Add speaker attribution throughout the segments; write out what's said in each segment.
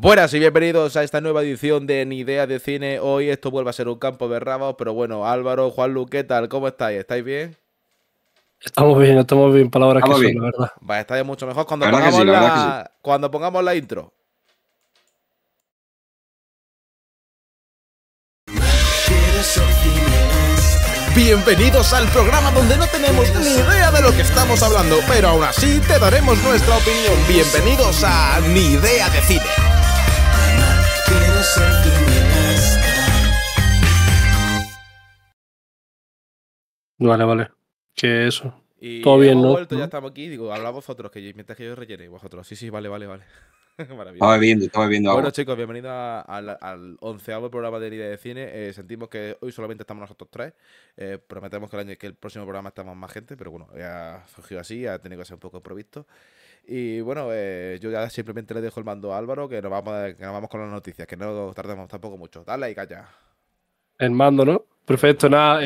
Speaker 1: Buenas y bienvenidos a esta nueva edición de Ni Idea de Cine. Hoy esto vuelve a ser un campo de rabos, pero bueno, Álvaro, Juan Lu, ¿qué tal? ¿Cómo estáis? ¿Estáis bien?
Speaker 2: Estamos bien, estamos bien, palabras hora que bien. la verdad.
Speaker 1: Va, estaría mucho mejor cuando, pongamos, la cuando pongamos la intro. Bienvenidos al programa donde no tenemos ni idea de lo que estamos hablando, pero aún así te daremos nuestra opinión. Bienvenidos a Ni Idea de Cine.
Speaker 2: Vale, vale. Que eso. Todo bien, ¿no? Vuelto,
Speaker 1: ya estamos aquí. Digo, habla vosotros, que mientras que yo rellene. Vosotros. Sí, sí, vale, vale, vale. Estaba bien estaba viendo Bueno, chicos, bienvenidos al, onceavo programa de Idea de Cine. Eh, sentimos que hoy solamente estamos nosotros tres. Eh, prometemos que el, próximo programa estamos más gente, pero bueno, ha surgido así, ha tenido que ser un poco improvisto. Y bueno, eh, yo ya simplemente le dejo el mando a Álvaro, que nos vamos, que vamos con las noticias, que no tardemos tampoco mucho. Dale y calla.
Speaker 2: El mando, ¿no? Perfecto, nada.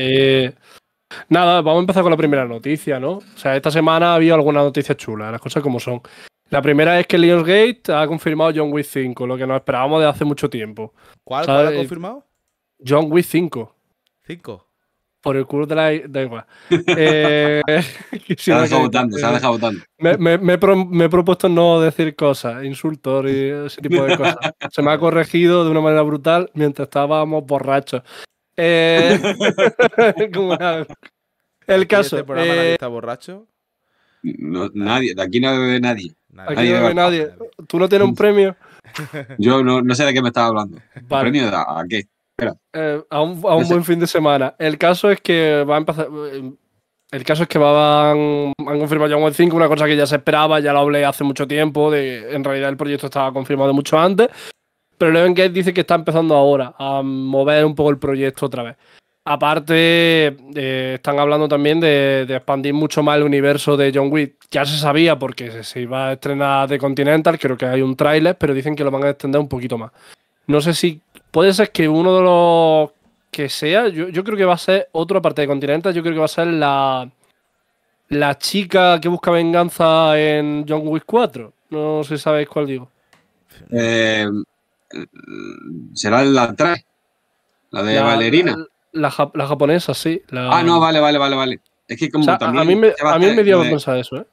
Speaker 2: Nada, vamos a empezar con la primera noticia, ¿no? O sea, esta semana ha habido algunas noticias chulas, las cosas como son. La primera es que Gate ha confirmado John Wick 5, lo que nos esperábamos de hace mucho tiempo. ¿Cuál, ha confirmado? John Wick 5. ¿5? Por el culo de la... Da igual. Eh, se ha dejado votando, se ha eh, dejado votando. Me, me, he propuesto no decir cosas, insultos y ese tipo de cosas. se me ha corregido de una manera brutal mientras estábamos borrachos. Eh, El este caso. Este programa eh, está borracho?
Speaker 3: nadie, de aquí no bebe nadie. bebe
Speaker 2: nadie. ¿Tú no tienes un premio?
Speaker 3: Yo no, sé de qué me estás hablando. ¿Premio a, a qué?
Speaker 2: Eh, a un, buen fin de semana. El caso es que va a empezar. El caso es que van, han confirmado ya Web 5, una cosa que ya se esperaba, ya lo hablé hace mucho tiempo, de, en realidad el proyecto estaba confirmado mucho antes, pero Leven Gates dice que está empezando ahora a mover un poco el proyecto otra vez. Aparte, eh, están hablando también de, expandir mucho más el universo de John Wick. Ya se sabía porque se, iba a estrenar de Continental, creo que hay un tráiler, pero dicen que lo van a extender un poquito más. No sé si puede ser que uno de los que sea, yo, creo que va a ser otra parte de Continental, yo creo que va a ser la, la chica que busca venganza en John Wick 4. No sé si sabéis cuál digo.
Speaker 3: Eh, Mm, será la 3, la de Valerina.
Speaker 2: La, japonesa, sí. Ah, no,
Speaker 3: vale, vale, vale, vale. Es que como también. A mí me, a mí dio de... pensar eso, ¿eh?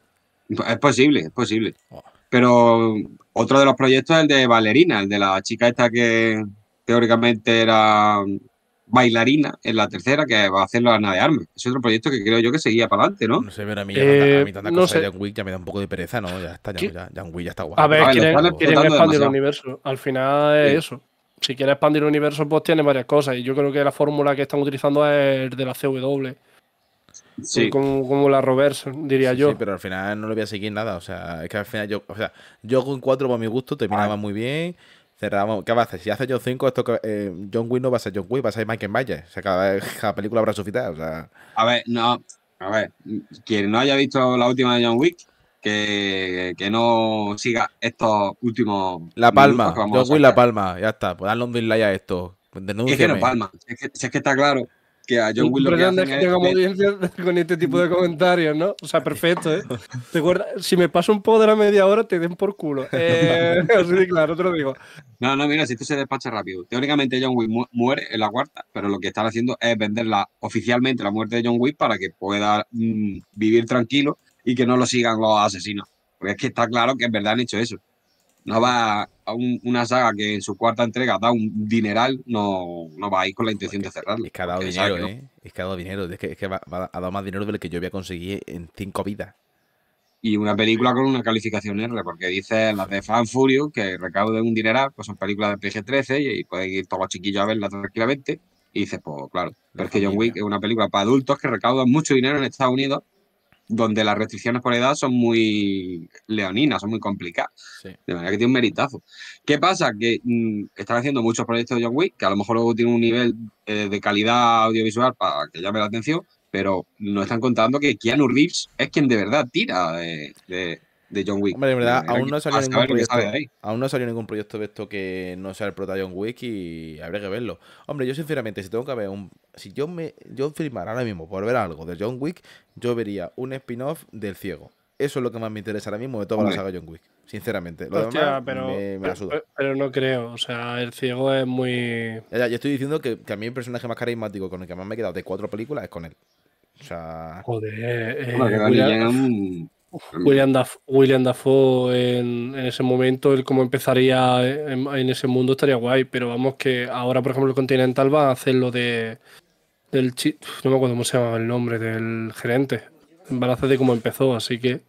Speaker 3: Es posible, es posible. Oh. Pero otro de los proyectos es el de Valerina, el de la chica esta que teóricamente era bailarina en la tercera que va a hacer la Ana de Armas. Es otro proyecto que creo yo que seguía para adelante, ¿no? No sé, pero a mí, eh,
Speaker 2: de
Speaker 1: ya me da un poco de pereza, ¿no? Ya está, ya, ya, ya está guapo. A
Speaker 2: ver, quieren, expandir el universo. Al final es eso. Si quieres expandir el universo, pues tiene varias cosas. Y yo creo que la fórmula que están utilizando es de la CW. Sí. Como, la Roberts, diría
Speaker 1: yo. Sí, pero al final no le voy a seguir nada. O sea, es que al final yo, o sea, yo con 4 para mi gusto terminaba ah. muy bien cerramos. ¿Qué va a hacer? Si hace John 5, esto que, eh, John Wick no va a ser John Wick, va a ser Michael Myers. Se acaba cada, película habrá su o sea...
Speaker 3: A ver, no. A ver, quien no haya visto la última de John Wick, que, que no siga estos últimos. La Palma, John
Speaker 1: Wick La Palma, ya está. Pues dale un dislike a esto. Es que no palma, es que, si es que está claro que a John Wick lo que,
Speaker 2: es este con este tipo de comentarios, ¿no? O sea, perfecto, ¿eh? Si me paso un poco de la media hora, te den por culo. Eh, sí, claro, te lo digo.
Speaker 3: No, no, mira, si esto se despacha rápido. Teóricamente, John Wick muere en la cuarta, pero lo que están haciendo es venderla oficialmente la muerte de John Wick para que pueda mm, vivir tranquilo y que no lo sigan los asesinos. Porque es que está claro que en verdad han hecho eso. No va una saga que en su cuarta entrega da un dineral, no, no va a ir con la intención de cerrarlo.
Speaker 1: ¿eh? Es que ha dado dinero, Es que ha dado dinero. Es que, va, ha dado más dinero del que yo había conseguido en cinco vidas
Speaker 3: y una película con una calificación R, porque dice las de Fan Furious que recauden un dineral, pues son películas de PG-13 y, pueden ir todos los chiquillos a verla tranquilamente. Y dices, pues claro, pero es que John Wick es una película para adultos que recaudan mucho dinero en Estados Unidos donde las restricciones por edad son muy leoninas, son muy complicadas. De manera que tiene un meritazo. ¿Qué pasa? Que mm, están haciendo muchos proyectos de John Wick, que a lo mejor luego tienen un nivel eh, de calidad audiovisual para que llame la atención, pero nos están contando que Keanu Reeves es quien de verdad tira de, de John Wick. Hombre, en verdad, aún no, salió ningún proyecto,
Speaker 1: ningún proyecto de esto que no sea el prota de John Wick y habría que verlo. Hombre, yo sinceramente, si tengo que ver un. Si yo me yo filmara ahora mismo por ver algo de John Wick, yo vería un spin-off del ciego. Eso es lo que más me interesa ahora mismo de toda la saga John Wick, sinceramente. pero, no creo, o sea, el ciego es muy. Ya, yo estoy diciendo que, a mí el personaje más carismático con el que más me he quedado de cuatro películas es con él. O sea. Joder, eh, eh
Speaker 2: William, Dafoe, William Dafoe en, ese momento, el cómo empezaría en, ese mundo estaría guay, pero vamos que ahora, por ejemplo, el Continental va a hacer lo de. del No me acuerdo cómo se llama el nombre del gerente. Van a hacer de cómo empezó, así que.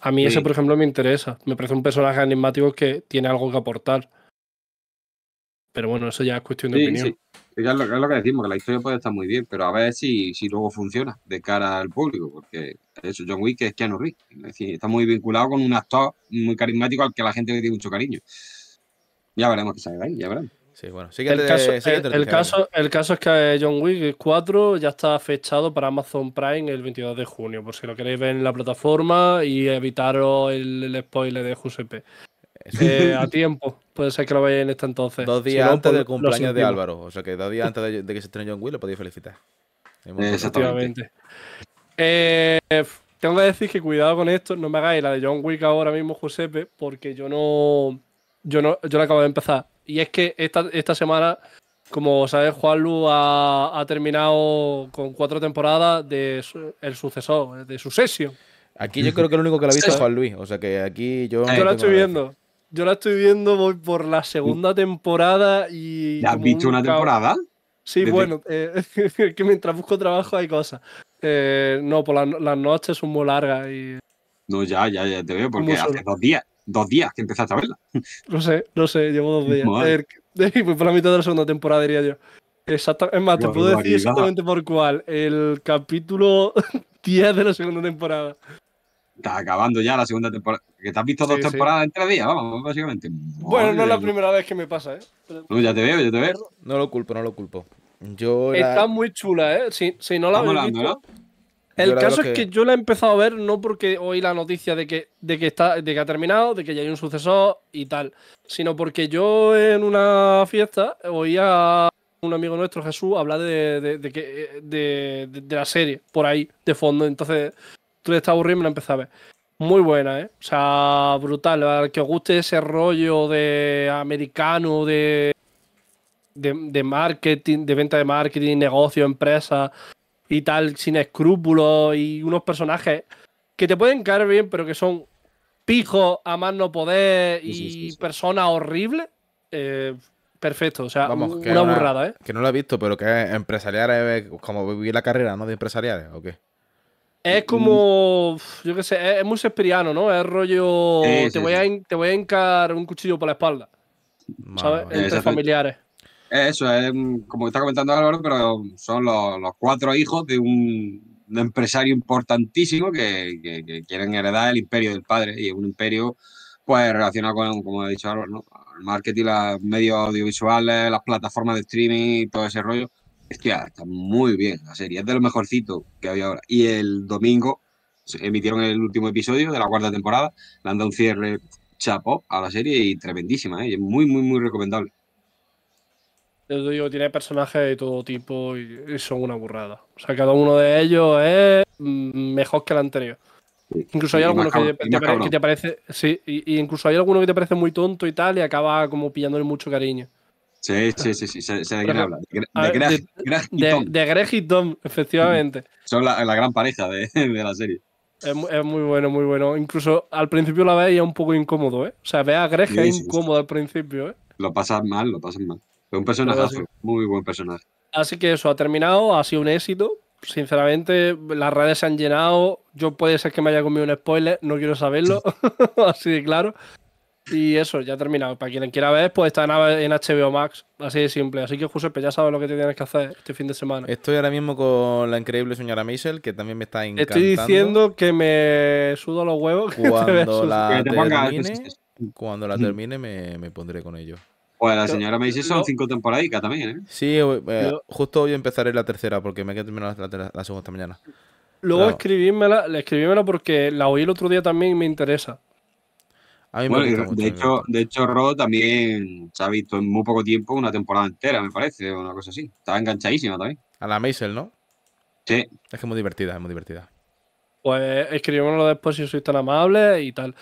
Speaker 2: A mí ese, por ejemplo, me interesa. Me parece un personaje enigmático que tiene algo que aportar. Pero bueno, eso ya es cuestión de opinión
Speaker 3: es lo, que decimos, que la historia puede estar muy bien, pero a ver si, luego funciona de cara al público, porque eso, John Wick es Keanu Reeves, está muy vinculado con un actor muy carismático al que la gente le tiene mucho cariño. Ya veremos qué sale de ahí, ya veremos. Sí, bueno, el,
Speaker 2: caso, el, caso, es que John Wick 4 ya está fechado para Amazon Prime el 22 de junio, por si lo queréis ver en la plataforma y evitaros el, spoiler de Josep a tiempo puede ser que lo veáis en este entonces. Dos días antes pues, del cumpleaños de Álvaro.
Speaker 1: O sea que dos días antes de, que se estrene
Speaker 2: John Wick lo podéis felicitar. Exactamente. Eh, tengo que decir que cuidado con esto, no me hagáis la de John Wick ahora mismo, Josepe, porque yo no. Yo no, yo la acabo de empezar. Y es que esta, semana, como sabes, Juanlu ha, ha terminado con cuatro temporadas de el sucesor, de Sucesión. Aquí yo creo que lo único que lo ha visto es Juan
Speaker 1: Luis. O sea que aquí yo. Yo no la estoy
Speaker 2: viendo. Yo la estoy viendo, voy por la segunda temporada y. ¿Ya has visto una temporada? Sí, bueno, eh, es que mientras busco trabajo hay cosas. Eh, no, por pues las noches son muy largas y.
Speaker 3: No, ya, ya, ya te veo, porque hace dos días, dos días que empezaste a verla.
Speaker 2: No sé, no sé, llevo dos días. Voy por la mitad de la segunda temporada diría yo. Exactamente. es más, te puedo decir exactamente por cuál. El capítulo 10 de la segunda temporada.
Speaker 3: Está acabando ya la segunda temporada. Que te has visto dos temporadas entre en días, vamos, básicamente. Bueno,
Speaker 2: no es la primera vez que me pasa, ¿eh?
Speaker 1: No, ya te veo, ya te veo. No lo culpo, no lo culpo. Yo Está
Speaker 2: muy chula, ¿eh? Si, si no la habéis El caso es que yo la he empezado a ver no porque oí la noticia de que, de, que está, de que ha terminado, de que ya hay un sucesor y tal, sino porque yo en una fiesta oía a un amigo nuestro, Jesús, hablar eh, de, de, la serie por ahí, de fondo. Entonces, tú le estás aburriendo y me la empecé a ver. Muy buena, ¿eh? O sea, brutal. Al que os guste ese rollo de americano, de, de, marketing, de venta de marketing, negocio, empresa y tal, sin escrúpulos y unos personajes que te pueden caer bien, pero que son pijos a más no poder y personas horribles. Eh, perfecto, o sea, una burrada, ¿eh?
Speaker 1: Que no lo he visto, pero que empresariales, ¿eh? como vivir la carrera, ¿no? De empresariales, ¿o qué?
Speaker 2: Es como, yo qué sé, es, muy sesperiano, ¿no? Es rollo, te, voy a, te voy a hincar un cuchillo por la espalda,
Speaker 3: ¿sabes? Entre familiares. Eso es, mm, como está comentando Álvaro, pero son los, cuatro hijos de un, empresario importantísimo que, quieren heredar el imperio del padre y un imperio pues relacionado con, como ha dicho Álvaro, ¿no? el marketing, los medios audiovisuales, las plataformas de streaming y todo ese rollo que ah, está muy bien la serie, es de lo mejorcito que había ahora. Y el domingo emitieron el último episodio de la cuarta temporada, le han dado un cierre chapo a la serie y tremendísima, ¿eh? es muy, muy, muy recomendable.
Speaker 2: tiene personajes de todo tipo y son una burrada. O sea, cada uno de ellos es mm, mejor que el anterior. Incluso hay algunos que, te parece, incluso hay alguno que te parece muy tonto y tal, y acaba como pillándole mucho cariño.
Speaker 3: Sí, sí, sí, sí, sé, de quién habla. De, de, Greg,
Speaker 2: y Tom. de, y Tom, efectivamente.
Speaker 3: Son la, gran pareja de, la serie.
Speaker 2: Es, muy bueno, muy bueno. Incluso al principio la veía un poco incómodo, ¿eh? O sea, ve a Greg incómodo al principio, ¿eh?
Speaker 3: Lo pasas mal, lo pasan mal. Es un personaje, muy buen personaje.
Speaker 2: Así que eso, ha terminado, ha sido un éxito. Sinceramente, las redes se han llenado. Yo puede ser que me haya comido un spoiler, no quiero saberlo, así de claro. Y eso, ya terminado. Para quien quiera ver, pues está en HBO Max. Así de simple. Así que, pues ya sabes lo que tienes que hacer este fin de semana. Estoy ahora mismo con la increíble señora Maisel, que también me está encantando. Estoy diciendo que me sudo los huevos. Cuando, la,
Speaker 1: termine, me,
Speaker 2: pondré con ello. Pues la señora
Speaker 1: Maisel son cinco temporadicas también, ¿eh? Sí,
Speaker 2: eh, eh, justo hoy
Speaker 1: empezaré la tercera porque me he quedado la, la, segunda esta mañana.
Speaker 2: Luego claro. escribímela, escribímela porque la oí el otro día también y me interesa de, hecho,
Speaker 1: de hecho, Ro
Speaker 3: también se ha visto en muy poco tiempo, una temporada entera, me parece, una cosa así. Estaba enganchadísima también.
Speaker 1: A la Maisel, ¿no? Sí. Es que es muy divertida, es muy divertida.
Speaker 2: Pues escribímoslo después si sois tan amables y tal.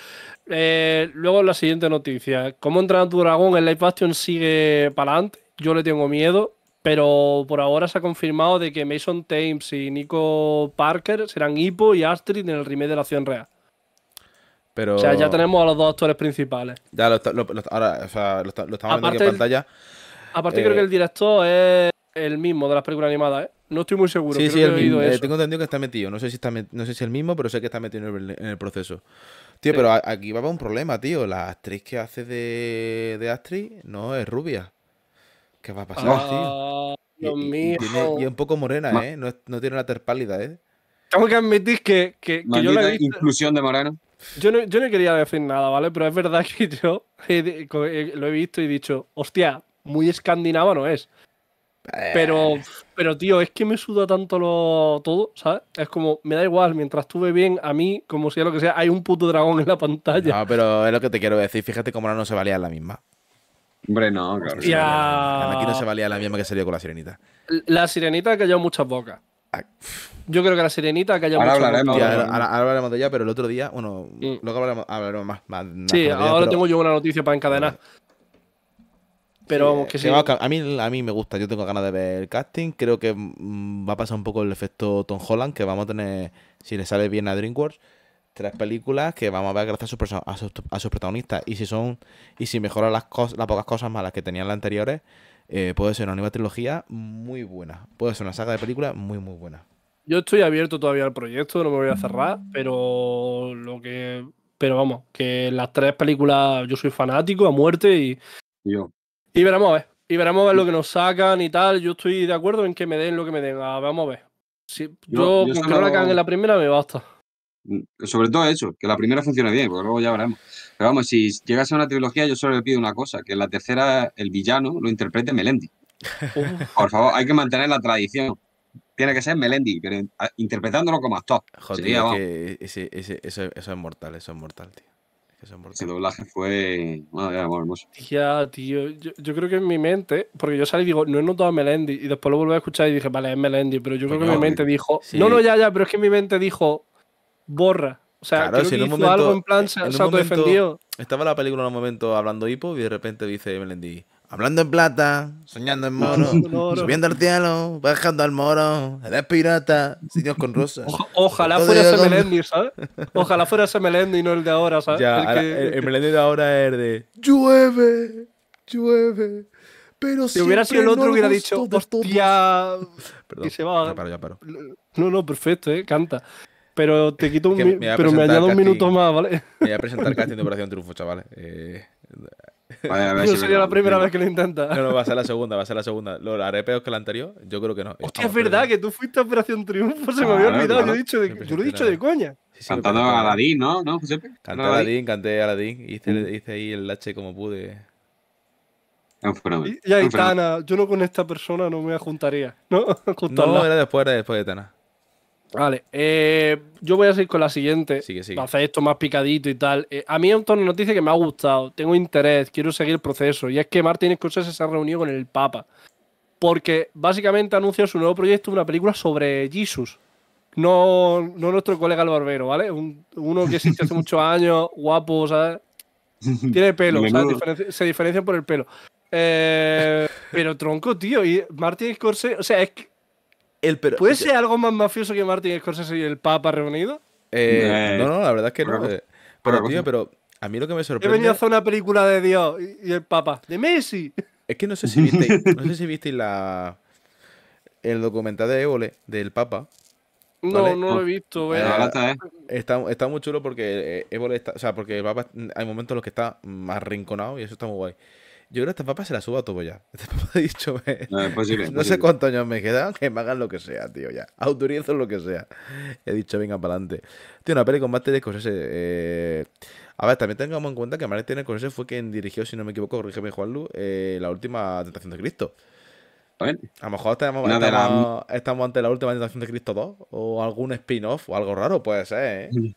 Speaker 2: Eh, luego la siguiente noticia. ¿Cómo entra tu dragón ¿El Light Bastion sigue para adelante? Yo le tengo miedo, pero por ahora se ha confirmado de que Mason Thames y Nico Parker serán Hippo y Astrid en el remake de la acción real.
Speaker 1: O sea, ya tenemos
Speaker 2: a los dos actores principales.
Speaker 1: Ya, lo, ahora, lo, estamos viendo en pantalla. aparte, creo eh, que el
Speaker 2: director es el mismo de las películas animadas, ¿eh? No estoy muy seguro. Sí, sí, el mismo. Eh, tengo
Speaker 1: entendido que está metido. No sé si está no sé el mismo, pero sé que está metido en el, proceso. Tío, pero aquí va a haber un problema, tío. La actriz que hace de, de actriz no es rubia. ¿Qué va a pasar, ah,
Speaker 2: tío? Dios y, Y, es un poco morena, ¿eh? No, tiene
Speaker 1: una terpálida, ¿eh?
Speaker 2: Tengo que admitir que, que, yo la he inclusión de morena yo no, quería decir nada, ¿vale? Pero es verdad que yo lo he visto y he dicho, hostia, muy escandinava no es. Eh. Pero, pero tío, es que me suda tanto lo, todo, ¿sabes? Es como, me da igual, mientras estuve bien, a mí, como sea lo que sea, hay un puto dragón en la pantalla. No, pero es lo que te quiero decir. Fíjate cómo ahora no se valía la misma.
Speaker 1: Hombre, no, claro. Aquí no se valía la misma que salió con la sirenita.
Speaker 2: La sirenita ha callado muchas bocas. Yo creo que la serenita que haya ahora hablaremos, ahora,
Speaker 1: de ella, pero el otro día, bueno, mm. luego hablaremos, más, Sí, ahora tengo
Speaker 2: yo una noticia para encadenar. Pero vamos, que sí. A
Speaker 1: mí, a mí me gusta, yo tengo ganas de ver el casting. Creo que mm, va a pasar un poco el efecto Tom Holland, que vamos a tener, si le sale bien a DreamWorks, tres películas que vamos a ver gracias a sus, a a protagonistas. Y si son, y si mejoran las, cosas, las pocas cosas malas que tenían las anteriores, eh, puede ser una nueva trilogía
Speaker 2: muy buena. Puede ser una saga de películas muy, muy buena. Yo estoy abierto todavía al proyecto, no me voy a cerrar, pero lo que. Pero vamos, que las tres películas yo soy fanático a muerte y. Y veremos a ver. Y veremos a ver lo que nos sacan y tal. Yo estoy de acuerdo en que me den lo que me den. Ah, vamos a ver. Si, yo, que en la primera me basta.
Speaker 3: Mm, sobre todo eso, que la primera funciona bien, porque luego ya veremos. Pero vamos, si llegas a una trilogía, yo solo le pido una cosa, que la tercera, el villano, lo interprete Melendi. Por favor, hay que mantener la tradición. Tiene que ser Melendi, pero interpretándolo como actor. Joder,
Speaker 1: eso, es mortal, eso es mortal, tío. El Ese doblaje fue. Madre hermoso.
Speaker 2: Ya, tío. Yo, creo que en mi mente, porque yo salí y digo, no he notado a Melendi, y después lo volví a escuchar y dije, vale, es Melendi, pero yo creo que pues mi mente eh. dijo, no, no, ya, ya, pero es que mi mente dijo, borra, o sea, creo si que en hizo algo en plan, se, en defendido.
Speaker 1: Estaba la película en un momento hablando hipo y de repente dice Melendi, hablando en plata, soñando en moro, subiendo al cielo, bajando al moro, eres pirata, sitios con rosas. ojalá fuera ese Melendi,
Speaker 2: ¿sabes? Ojalá fuera ese Melendi y no el de ahora, ¿sabes? Ya, el, Melendi de ahora es de llueve, llueve. Pero si hubiera sido el otro, hubiera dicho, todos, Perdón, y se va. Ya paro, ya paro. No, no, perfecto, ¿eh? canta. Pero te quito un me pero me añado un minuto más, ¿vale? Me voy a presentar casting
Speaker 1: de Operación Triunfo, chavales. Eh, no sería la primera vez que lo intenta. No, no, va a ser la segunda, va a ser la segunda. ¿Lo haré peor que la anterior? Yo creo que no.
Speaker 2: Hostia, es verdad que tú fuiste a Operación Triunfo, se me había olvidado. Yo, dicho yo lo he dicho de coña.
Speaker 1: Cantando a Aladín, ¿no? ¿No, Josepe? Canté a Aladín, canté a Aladín. Hice, mm. hice ahí el lache como pude.
Speaker 2: ya y yo no con esta persona no me juntaría. No, no era después, era después de Tana. Vale, eh, yo voy a seguir con la siguiente. Sigue, Para hacer esto más picadito y tal. Eh, a mí es un tono de noticia que me ha gustado. Tengo interés, quiero seguir el proceso. Y es que Martin Scorsese se ha reunido con el Papa. Porque básicamente anuncia su nuevo proyecto, una película sobre Jesus. No, nuestro colega el barbero, ¿vale? uno que existe hace muchos años, guapo, ¿sabes? Tiene pelo, se diferencia por el pelo. Eh, pero tronco, tío. Y Martin Scorsese, o sea, es que ¿Puede ser algo más mafioso que Martin Scorsese y el Papa reunido? Eh, no, no, la
Speaker 1: verdad es que no. Eh, pero, tío, a mí lo que me sorprende. He venido a
Speaker 2: hacer una película de Dios y, el Papa. ¡De Messi! Es que no sé si
Speaker 1: viste la, el documental de Évole del Papa. No, no lo he visto. Ah, eh. está, muy chulo porque Évole está. O sea, porque el Papa hay momentos en los que está más rinconado y eso está muy guay. Yo creo que esta papa se la suba a todo ya. Este papá ha dicho, ah, no, sé cuántos años me quedan, que me hagan lo que sea, tío, ya. Autorizo lo que sea. He dicho, venga, para adelante. Tío, una peli con Martin de Eh... A ver, también tengamos en cuenta que Martin Scorsese fue quien dirigió, si no me equivoco, corrígeme, Juanlu, eh, la última Tentación de Cristo. A, ver. a lo mejor estamos, ante la última Tentación de Cristo 2 o algún spin-off o algo raro, puede ser, ¿eh?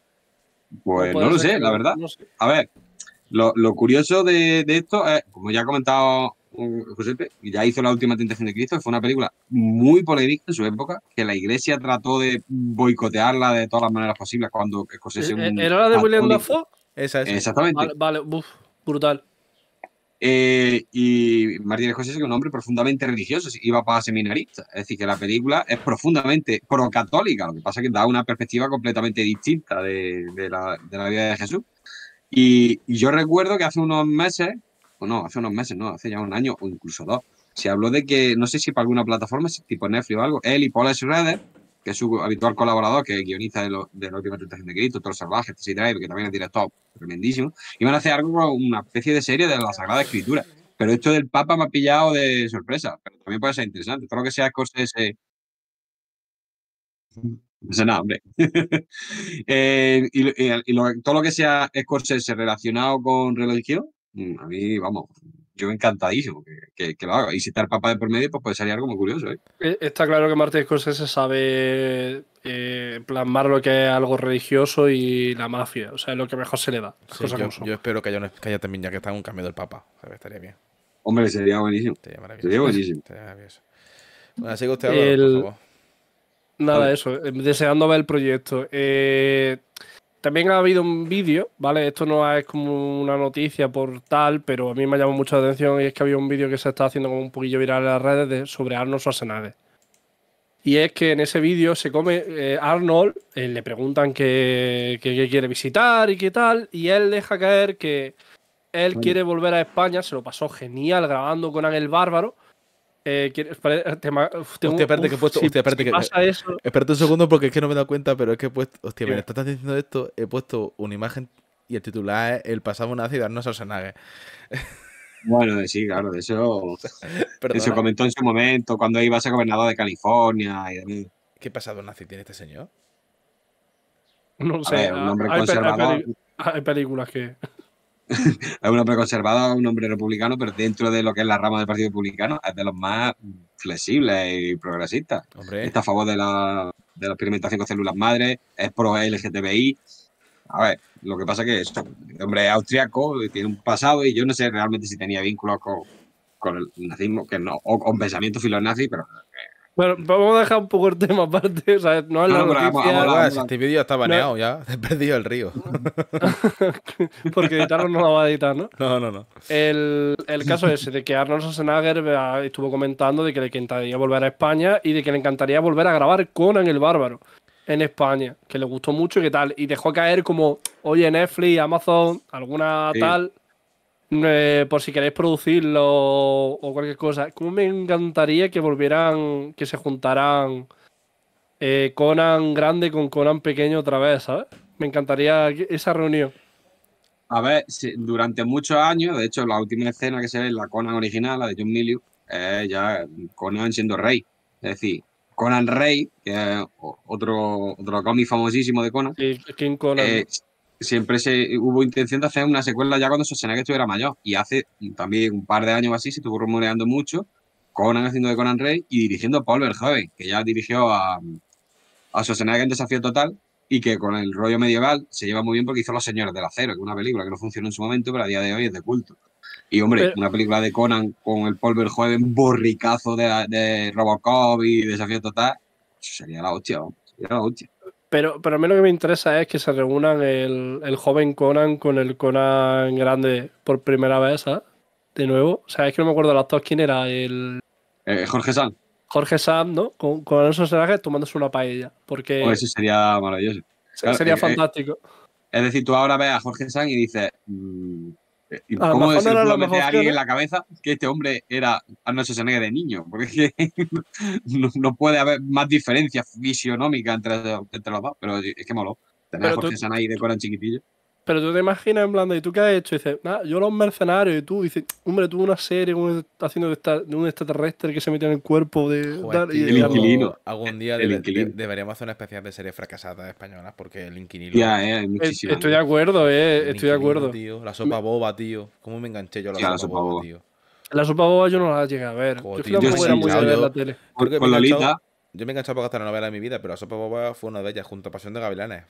Speaker 3: Pues no, lo sé, la verdad. A ver, lo, curioso de, esto es, como ya ha comentado Josepe, ya hizo la última tentación de Cristo, fue una película muy polémica en su época, que la iglesia trató de boicotearla de todas las maneras posibles cuando escocese eh, un. Eh, ¿Era la de William Dafoe?
Speaker 2: Esa, es Exactamente. Vale, brutal.
Speaker 3: Eh, y Martín José es un hombre profundamente religioso, iba para seminarista. Es decir, que la película es profundamente procatólica, lo que pasa es que da una perspectiva completamente distinta de la, vida de Jesús. Y, yo recuerdo que hace unos meses, o no, hace unos meses, no, hace ya un año o incluso dos, se habló de que, no sé si para alguna plataforma, tipo Netflix o algo, él y Paul Schroeder, que es su habitual colaborador, que es guionista de, la última tentación de Cristo, Toro Salvaje, etcétera, Drive, que también es director tremendísimo, iban a hacer algo una especie de serie de la Sagrada Escritura. Pero esto del Papa me ha pillado de sorpresa, pero también puede ser interesante. Todo lo que sea cosas no pues sé nada, eh, y, y, todo lo que sea Scorsese relacionado con religión, mm, a mí, vamos, yo encantadísimo que, lo haga. Y si está el Papa de por medio, pues puede salir algo muy curioso. ¿eh?
Speaker 2: ¿eh? Está claro que Martin Scorsese sabe eh, plasmar lo que es algo religioso y la mafia. O sea, es lo que mejor se le da.
Speaker 1: yo, espero que haya, que también, ya que está un cambio del papa. O sea, estaría bien.
Speaker 3: Hombre, sería buenísimo. Sería, buenísimo.
Speaker 2: Bueno, sigue usted, hablando, por favor. Nada, eso, eh, deseando ver el proyecto. Eh, también ha habido un vídeo, ¿vale? Esto no es como una noticia por tal, pero a mí me ha llamado mucho la atención y es que había un vídeo que se está haciendo como un poquillo viral en las redes sobre Arnold Schwarzenegger. Y es que en ese vídeo se come eh, Arnold, le preguntan qué, quiere visitar y qué tal, y él deja caer que él quiere volver a España, se lo pasó genial grabando con Ángel Bárbaro, Espera un
Speaker 1: segundo porque es que no me he dado cuenta, pero es que he puesto. Hostia, estás diciendo esto. He puesto una imagen y el titular es El pasado nazi darnos Osanague.
Speaker 3: Bueno, sí, claro, de eso. se comentó en su momento cuando iba a ser gobernador de California.
Speaker 1: ¿Qué pasado nazi tiene este señor? No sé.
Speaker 2: hay películas que.
Speaker 3: es un hombre conservador, un hombre republicano, pero dentro de lo que es la rama del Partido Republicano es de los más flexibles y progresistas. Está a favor de la, de la experimentación con células madres, es pro LGTBI. A ver, lo que pasa es que un hombre es austriaco, tiene un pasado y yo no sé realmente si tenía vínculos con, el nazismo, que no, o con pensamiento filonazi, pero
Speaker 2: bueno, vamos a dejar un poco el tema aparte, o sea, no es la noticia. Vamos, este vídeo está baneado ya, he perdido el río. Porque editarlo no lo va a editar, ¿no? No, no, no. El, el caso es de que Arnold Schwarzenegger eh, estuvo comentando de que le encantaría volver a España y de que le encantaría volver a grabar Conan el Bárbaro en España, que le gustó mucho y que tal, y dejó caer como, oye, Netflix, Amazon, alguna tal, eh, por si queréis producirlo o cualquier cosa, como me encantaría que volvieran, que se juntaran eh, Conan grande con Conan pequeño otra vez, ¿sabes? Me encantaría esa reunión.
Speaker 3: A ver, durante muchos años, de hecho, la última escena que se ve en la Conan original, la de John Milius, es ya Conan siendo rey. Es decir, Conan Rey, que es otro, otro cómic famosísimo de Conan. Sí, King Conan. Eh, siempre se hubo intención de hacer una secuela ya cuando Schwarzenegger estuviera mayor. Y hace también un par de años así se estuvo rumoreando mucho, Conan haciendo de Conan Rey y dirigiendo Paul Verhoeven, que ya dirigió a, a Schwarzenegger en Desafío Total y que con el rollo medieval se lleva muy bien porque hizo Los Señores del Acero, que es una película que no funcionó en su momento, pero a día de hoy es de culto. Y hombre, una película de Conan con el Paul Verhoeven borricazo de, de Robocop y Desafío Total, sería la hostia, sería la hostia.
Speaker 2: Pero, a mí lo que me interesa es que se reúnan el, joven Conan con el Conan grande por primera vez, ¿sabes? De nuevo. O sea, es que no me acuerdo de las dos quién era el. Eh, Jorge Sam. Jorge Sam, ¿no? Con, con esos personajes tomándose una paella. Porque. Pues eso
Speaker 3: sería maravilloso. sería eh, eh, fantástico. es decir, tú ahora ves a Jorge Sam y dices. Mm, eh, ¿Cómo se lo no mejor a alguien en la cabeza que este hombre era se Schwarzenegger de niño? Porque no, puede haber más diferencia fisionómica entre, entre los dos, pero es que moló. Tener a Jorge Sanay de Coran chiquitillo.
Speaker 2: Pero tú te imaginas, en ¿y tú qué has hecho? Y dices, yo los mercenarios, y tú dices, hombre, tuve una serie haciendo de, un extraterrestre que se metió en el cuerpo de. Joder, el inquilino.
Speaker 1: Algún día deberíamos hacer una especial de series fracasadas españolas, porque el inquilino. Ya, eh, muchísimo. Estoy de acuerdo, eh, estoy de acuerdo. la sopa boba, tío. ¿Cómo me enganché yo a la, sopa, boba,
Speaker 2: La sopa boba yo no la llegué a ver. yo fui sí, la tele. Con, Yo
Speaker 1: me he enganchado para gastar la novela de mi vida, pero la sopa boba fue una de ellas, junto a Pasión de Gavilanes.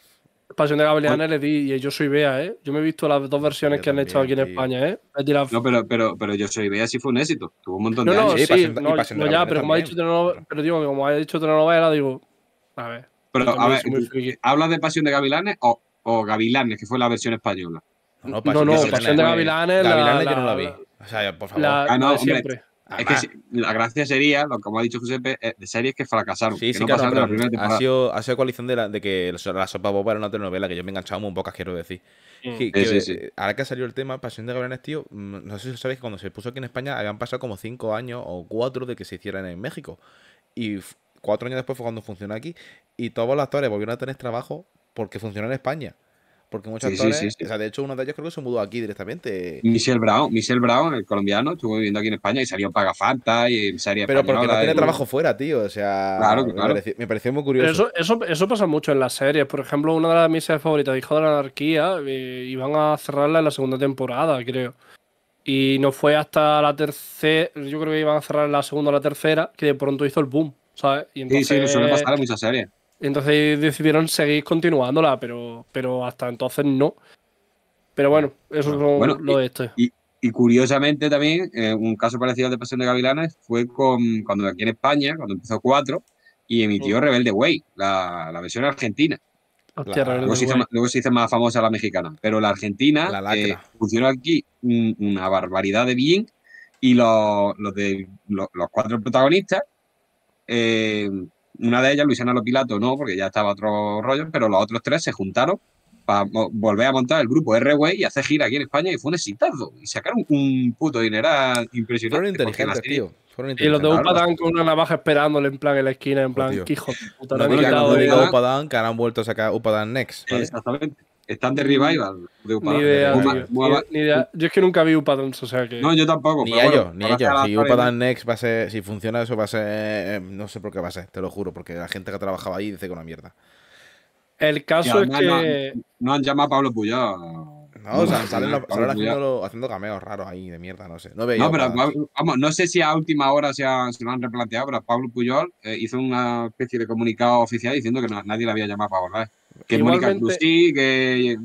Speaker 2: Pasión de Gavilanes le di y yo soy Bea, ¿eh? Yo me he visto las dos versiones que han hecho aquí en España, ¿eh? No, pero, pero, pero
Speaker 3: yo soy Bea sí fue un éxito. Tuvo un montón de no, años. Sí, no, ya, pero como ha
Speaker 2: dicho pero digo que como ha dicho novela, digo, a ver. Pero, a ver, ¿hablas de Pasión
Speaker 3: de Gavilanes o, o, Gavilanes, que fue la versión española? No, no, Pasión, de, Gavilanes. Gavilanes la, yo no la vi. O sea, por favor. ah, no, siempre la gracia sería, lo como ha dicho José eh, de series que fracasaron. Ha sido,
Speaker 1: coalición de, que La Sopa Boba era una telenovela que yo me he enganchado muy pocas, quiero decir. ahora que ha salido el tema, Pasión de Gabriel tío, mm, no sé si sabéis que cuando se puso aquí en España habían pasado como 5 años o 4 de que se hicieran en México. Y 4 años después fue cuando funcionó aquí. Y todos los actores volvieron a tener trabajo porque funcionó en España. Porque muchos de hecho uno de ellos creo que se mudó aquí directamente.
Speaker 3: Michelle Brown, Michel Brown, el colombiano, estuvo viviendo aquí en España y salió Falta y en Pero porque no tiene trabajo
Speaker 2: fuera, tío, o sea,
Speaker 1: Me, pareció, muy curioso.
Speaker 2: eso, pasa mucho en las series, por ejemplo, una de las mis favoritas, Hijo de la Anarquía, eh, iban a cerrarla en la segunda temporada, creo. Y no fue hasta la tercera, yo creo que iban a cerrar la segunda o la tercera, que de pronto hizo el boom, ¿sabes? Sí, sí, suele pasar en muchas series. Entonces decidieron seguir continuándola, pero, pero hasta entonces no. Pero bueno, eso es lo, de
Speaker 3: esto. Y, curiosamente también, eh, un caso parecido de Pasión de Gavilanes fue con, cuando aquí en España, cuando empezó Cuatro, y emitió Rebelde Way, la, versión argentina. Hostia, luego, se hizo, más famosa la mexicana, pero la argentina la eh, funcionó aquí una barbaridad de bien y los, de, cuatro protagonistas eh, una de ellas, Luisiana Pilato no, porque ya estaba otro rollo, pero los otros tres se juntaron para volver a montar el grupo R-Way y hacer gira aquí en España y fue un exitazo. Y sacaron un puto dineral
Speaker 1: impresionante. Fueron
Speaker 2: tío. Y los de Upadán con una navaja esperándole en plan en la esquina, en
Speaker 1: oh, plan, Quijote hijo de puta. No, que han vuelto a sacar Upadán Next. Exactamente. Están de
Speaker 2: revival. De Upa. Ni idea, Yo es que nunca vi Upadance, o sea que. No, yo tampoco. Ni ellos, ni ellos. Si Upadance
Speaker 1: Next va a ser. Si funciona eso, va a ser. Eh, no sé por qué va a ser, te lo juro, porque la gente que ha trabajado ahí dice que una mierda. El caso es que. No, han, llamado a Pablo Puyol. No, o sea, salen, haciendo, cameos raros ahí de mierda, no sé. No, veía no pero
Speaker 3: vamos, no sé si a última hora se, lo han replanteado, pero Pablo Puyol eh, hizo una especie de comunicado oficial diciendo que nadie le había llamado para Pablo. Que Mónica Cruzí, que,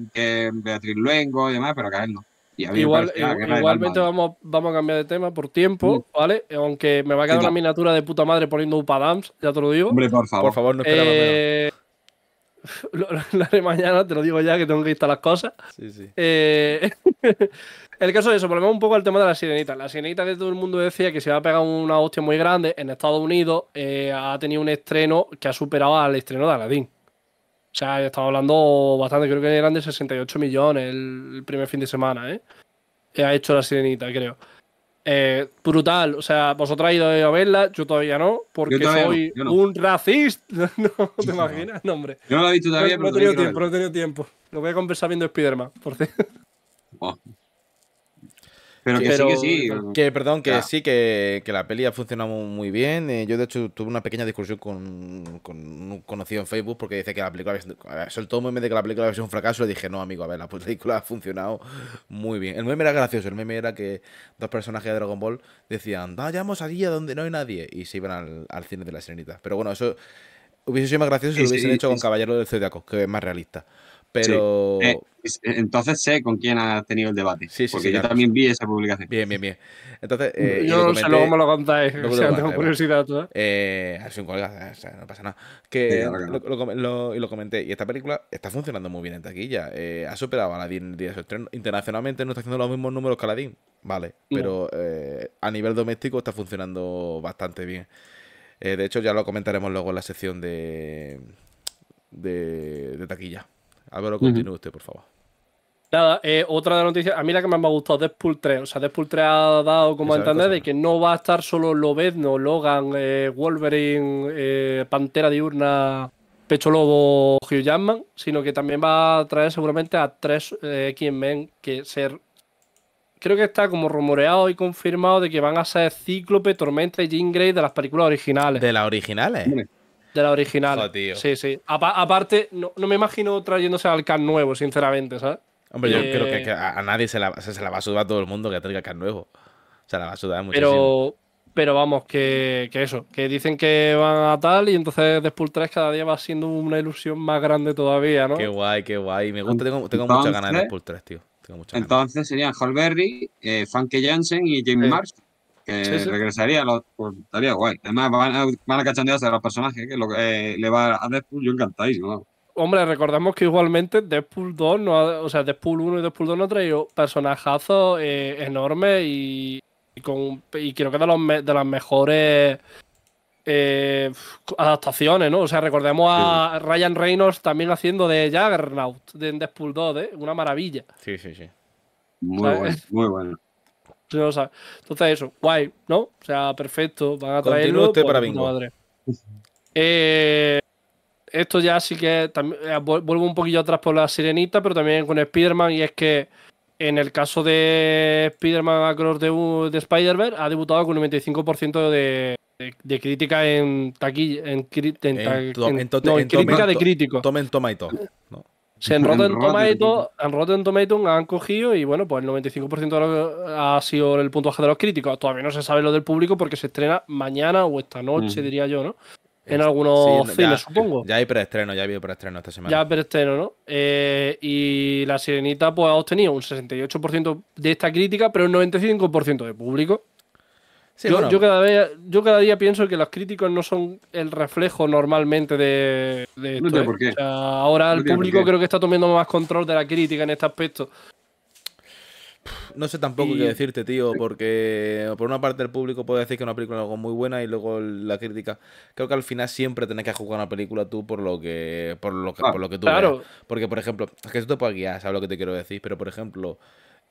Speaker 3: Beatriz Luengo y demás, pero acá él no. Eh, igualmente
Speaker 2: vamos, vamos a cambiar de tema por tiempo, mm. ¿vale? Aunque me va a quedar una miniatura de puta madre poniendo Upadams, ya te lo digo. Hombre, por favor. Por favor, no esperamos eh... de mañana, te lo digo ya, que tengo que instalar las cosas. Sí, sí. Eh, el caso de eso, volvemos un poco al tema de la sirenita. La sirenita de todo el mundo decía que se a pegado una hostia muy grande en Estados Unidos, eh, ha tenido un estreno que ha superado al estreno de Aladdin. O sea, he estado hablando bastante, creo que eran de 68 millones el primer fin de semana, ¿eh? He ha hecho la sirenita, creo. Eh, brutal, o sea, vosotros habéis ido a verla, yo todavía no, porque soy un racista. no te imaginas, no, hombre. Yo no la he visto todavía, pero. No he tenido tiempo, no he tenido tiempo. Lo voy a compensar viendo Spider-Man, por cierto. Pero que sí, que sí. Que, perdón, que
Speaker 1: sí, que, la peli ha funcionado muy bien. Eh, yo, de hecho, tuve una pequeña discusión con, un conocido en Facebook porque dice que la película había un meme de que la película sido un fracaso. Le dije, no, amigo, a ver, la película ha funcionado muy bien. El meme era gracioso. El meme era que dos personajes de Dragon Ball decían, vayamos allí a donde no hay nadie. Y se iban al, cine de la Serenita. Pero bueno, eso hubiese sido más gracioso si lo hubiesen hecho con Caballero del Zodiaco, que es más realista. Pero. Eh, eh,
Speaker 3: entonces sé con quién ha tenido el debate. porque yo también vi esa publicación. Bien, bien, bien.
Speaker 1: Entonces. Eh, yo, no sé luego me lo contáis. tengo curiosidad. ¿no? Eh, un colega, no pasa nada. y lo comenté. Y esta película está funcionando muy bien en taquilla. ha superado a Aladdin de Internacionalmente no está haciendo los mismos números que Aladdin. Vale. Pero a nivel doméstico está funcionando bastante bien. de hecho, ya lo comentaremos luego en la sección de, de taquilla. Álvaro, continúe usted, por
Speaker 2: favor. Nada, eh, otra de noticias, a mí la que más me ha gustado Deadpool 3, o sea, Deadpool 3 ha dado como entender de que no va a estar solo Lobezno, Logan, eh, Wolverine, eh, Pantera Diurna, Pecho Lobo, Hugh Jackman, sino que también va a traer seguramente a tres X-Men que ser... Creo que está como rumoreado y confirmado de que van a ser Cíclope, Tormenta y Jean Grey de las películas originales. ¿De las originales? De la original. Sí, sí. aparte, no, no, me imagino trayéndose al can nuevo, sinceramente, ¿sabes? Hombre, yo eh, creo que, a,
Speaker 1: nadie se la, se la, va a sudar todo el mundo que traiga can nuevo. Se la va a sudar muchísimo. Pero,
Speaker 2: pero vamos, que, que, eso, que dicen que van a tal y entonces Deadpool 3 cada día va siendo una ilusión más grande todavía, ¿no? Qué guay, qué guay. Me gusta, tengo, tengo muchas ganas de Deadpool
Speaker 1: 3, tío. Tengo muchas
Speaker 3: entonces serían Holberry, eh, Funke Jansen y Jamie Marsh. Eh, regresaría, pues, estaría guay. Además, van a, van a los personajes que lo que eh, le va a Deadpool, yo encantadísimo.
Speaker 2: Hombre, recordemos que igualmente Deadpool 2, no o sea, Deadpool 1 y Deadpool 2 no han traído personajazos eh, enormes y, con, y creo que de, los de las mejores adaptaciones, ¿no? O sea, recordemos a Ryan Reynolds también haciendo de Juggernaut de, en Deadpool 2, Una maravilla. Sí, sí, sí.
Speaker 3: Muy bueno, muy bueno.
Speaker 2: Entonces, eso, guay, ¿no? O sea, perfecto. Van a traerlo. usted pues, para bingo. Madre. Eh, esto ya sí que eh, vuelvo un poquillo atrás por la sirenita, pero también con Spider-Man. Y es que en el caso de Spider-Man Across de, de Spider-Verse, ha debutado con un 95% de, de, crítica en taquilla. En, en, en, de crítico. Tomen toma y todo. Se en Rotten, Tomatoes, en Rotten han cogido y bueno, pues el 95% ha sido el puntaje de los críticos. Todavía no se sabe lo del público porque se estrena mañana o esta noche, mm. diría yo, ¿no? En algunos cines,
Speaker 1: supongo. Ya hay preestreno, ya ha habido preestreno esta semana. Ya
Speaker 2: hay preestreno, ¿no? Eh, y La Sirenita pues ha obtenido un 68% de esta crítica, pero un 95% de público yo, cada yo cada día pienso que los críticos no son el reflejo normalmente de, ¿eh? ahora el público creo que está tomando más control de la crítica en este aspecto. No sé tampoco qué decirte,
Speaker 1: tío, porque por una parte el público puede decir que una película es algo muy buena y luego la crítica. Creo que al final siempre tenés que jugar una película tú por lo que ah, por lo que, tú claro. Veas. Porque, por ejemplo, es que tú te puede guiar, sabes lo que te quiero decir, pero por ejemplo,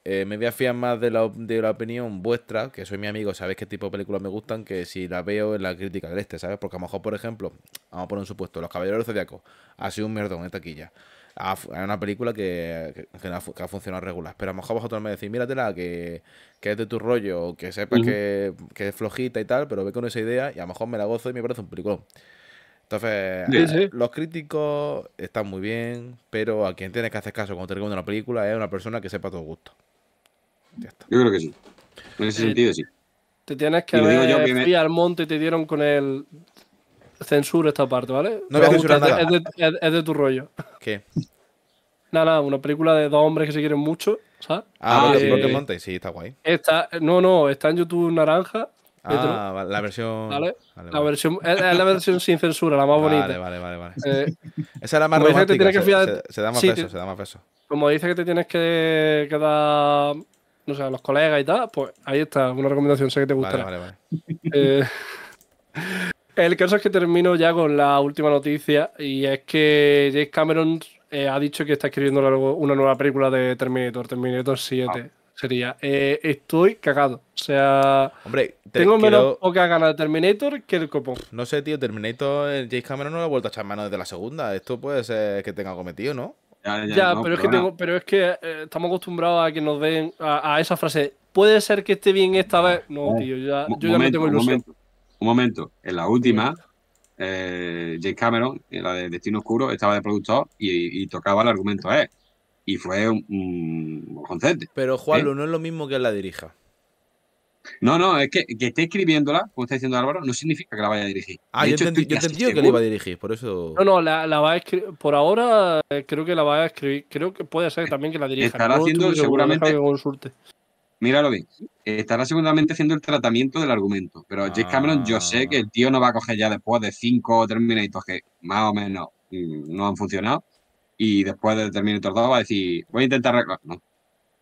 Speaker 1: eh, me voy a fiar más de la, de la opinión vuestra, que soy mi amigo, sabéis qué tipo de películas me gustan, que si la veo en la crítica del este, ¿sabes? Porque a lo mejor, por ejemplo, vamos a poner un supuesto, Los Caballeros del Zodiaco ha sido un mierdón en taquilla. Es una película que, ha, funcionado regular. Pero a lo mejor vosotros me decís, míratela, que, que es de tu rollo, que sepas que, es flojita y tal, pero ve con esa idea y a lo mejor me la gozo y me parece un peliculón. Entonces, eh, los críticos están muy bien, pero a quien tienes que hacer caso cuando te recomiendo una película es una persona que sepa todo gusto.
Speaker 3: Yo creo que sí. En ese eh, sentido,
Speaker 1: sí.
Speaker 2: Te tienes que ver al monte y te dieron con el. Censura esta parte, ¿vale? No voy a nada. Es de, tu rollo. ¿Qué? Nada, nada, una película de dos hombres que se quieren mucho, ¿sabes? Ah, eh, Broken monte. sí, está guay. Está, no, no, está en YouTube naranja. Ah, la versión. ¿Vale? la versión es, la versión sin censura, la más bonita. Vale, vale, vale. Eh, Esa era más romántica. se, da más peso, se da más peso. Como dice que te tienes que, que dar o sea los colegas y tal, pues ahí está, una recomendación, sé que te gustará. Eh, el caso es que termino ya con la última noticia y es que James Cameron eh, ha dicho que está escribiendo una nueva película de Terminator, Terminator 7. Ah. Sería, eh, estoy cagado. O sea, Hombre, tengo menos o poca gana de Terminator que el copón. No sé, tío, Terminator,
Speaker 1: James Cameron no lo ha vuelto a echar mano desde la segunda. Esto puede ser que tenga cometido, ¿no?
Speaker 2: Ya, pero, es que tengo, pero, es que eh, estamos acostumbrados a que nos den a, esa frase. Puede ser que esté bien esta vez. No, tío, ya, yo ya me tengo ilusión.
Speaker 3: Un momento, En la última, eh, James Cameron, la de Destino Oscuro, estaba de productor y, tocaba el argumento a eh, él. Y
Speaker 1: fue un, Pero Juanlo, ¿Eh? no es lo mismo que la dirija.
Speaker 3: No, no, es que, que esté escribiéndola, como está diciendo Álvaro, no significa que la vaya a dirigir. Ah, yo, entendí, que la iba a dirigir, por eso. No,
Speaker 2: no, la, va a escribir. Por ahora, eh, creo que la va a escribir. Creo que puede ser también que la dirija. Estará haciendo seguramente. Consulte.
Speaker 3: Míralo bien. Estará seguramente haciendo el tratamiento del argumento. Pero Jake James ah. Cameron, yo sé que el tío no va a coger ya después de cinco o Terminators que más o menos mm, no han funcionado. Y después de Terminator dos va a decir, voy a intentar arreglarlo.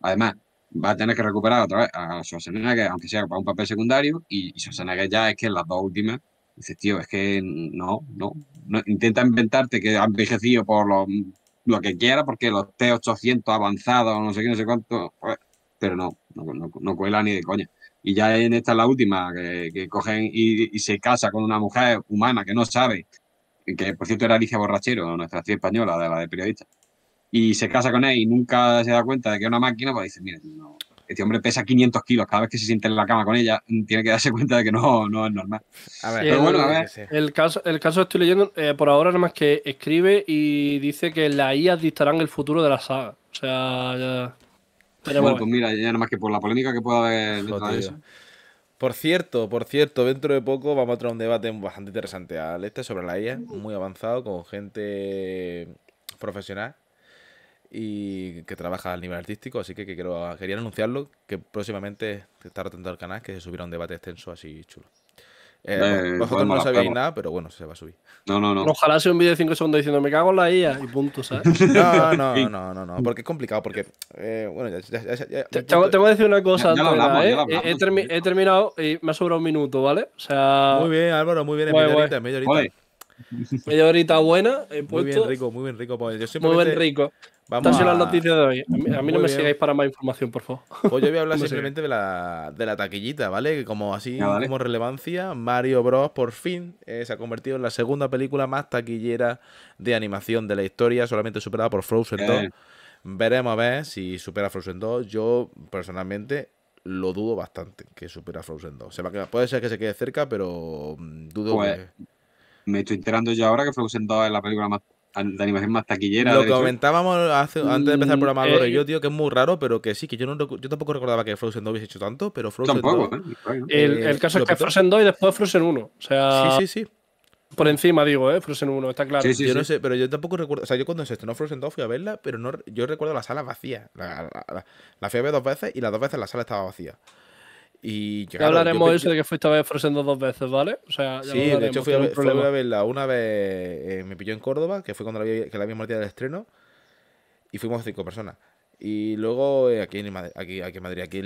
Speaker 3: Además, va a tener que recuperar otra vez a Schwarzenegger, aunque sea para un papel secundario, y, ya es que en las dos últimas dices, tío, es que no, no, intenta inventarte que ha envejecido por lo, lo que quiera, porque los T800 avanzados, no sé qué, no sé cuánto, pues, pero no no, no, cuela ni de coña. Y ya en esta es la última, que, cogen y, se casa con una mujer humana que no sabe, que por cierto era Alicia Borrachero, nuestra tía española, de la de periodista y se casa con él y nunca se da cuenta de que es una máquina, pues dice, mira, este hombre pesa 500 kilos, cada vez que se siente en la cama con ella, mm, tiene que darse cuenta de que no, es normal. A ver,
Speaker 2: El caso, el caso que estoy leyendo, eh, por ahora nada más que escribe y dice que las IA dictarán el futuro de la saga. O sea, ya... bueno,
Speaker 3: pues mira, ya nada más que por la polémica que pueda haber eso.
Speaker 1: Por cierto, por cierto, dentro de poco vamos a tener un debate bastante interesante al este sobre la IA, muy avanzado, con gente profesional y que trabaja a nivel artístico, así que, que quiero, quería anunciarlo, que próximamente estar atento al canal, que se subirá un debate extenso así chulo. Eh, no sabéis nada, pero bueno, se va a subir. No,
Speaker 3: no, no.
Speaker 2: Ojalá sea un vídeo de 5 segundos diciendo me cago en la IA y punto, ¿sabes? no, no, no, no, no, porque es complicado, porque.
Speaker 1: Eh, bueno, ya, ya, te, voy a decir una cosa,
Speaker 2: he, terminado y me ha sobrado un minuto, ¿vale? O sea. Muy bien, Álvaro, muy bien, en media horita, en media horita. buena, Muy bien, rico, muy bien, rico. Pues muy bien, rico. Vamos Estas a... las noticias de hoy. A mí, no me sigáis para más información, por favor.
Speaker 1: Pues yo voy a hablar simplemente de la, taquillita, ¿vale? que Como así, ah, como relevancia, Mario Bros. por fin eh, se ha convertido en la segunda película más taquillera de animación de la historia, solamente superada por Frozen 2. Eh. Veremos a ver si supera Frozen 2. Yo, personalmente, lo dudo bastante que supera Frozen 2. puede ser que se quede cerca, pero mm, dudo pues,
Speaker 3: Me estoy enterando ya
Speaker 1: ahora que Frozen 2 es la película más la animación más taquillera. Lo comentábamos antes de empezar el mm, programa, eh, yo digo que es muy raro, pero que sí, que yo no yo tampoco recordaba que Frozen 2 hubiese hecho tanto, pero Frozen tampoco, 2, eh, el, eh, caso es que Frozen
Speaker 2: 2 y después Frozen 1. O sea, sí, sí,
Speaker 1: sí. Por encima, digo, ¿eh? Frozen 1, está claro. Sí, sí, yo no sé, pero yo tampoco recuerdo. O sea, yo cuando se estrenó Frozen 2 fui a verla, pero yo recuerdo la sala vacía. la, fui a ver dos veces y las dos veces la sala estaba vacía. Y ya hablaremos de eso
Speaker 2: que... de que fuiste a ver dos veces, ¿vale? O sea, sí, de hecho fui a, verla
Speaker 1: una vez, eh, me pilló en Córdoba, que fue cuando la vi, que la misma día del estreno, y fuimos cinco personas. Y luego eh, aquí, en Madrid, aquí, aquí en Madrid, aquí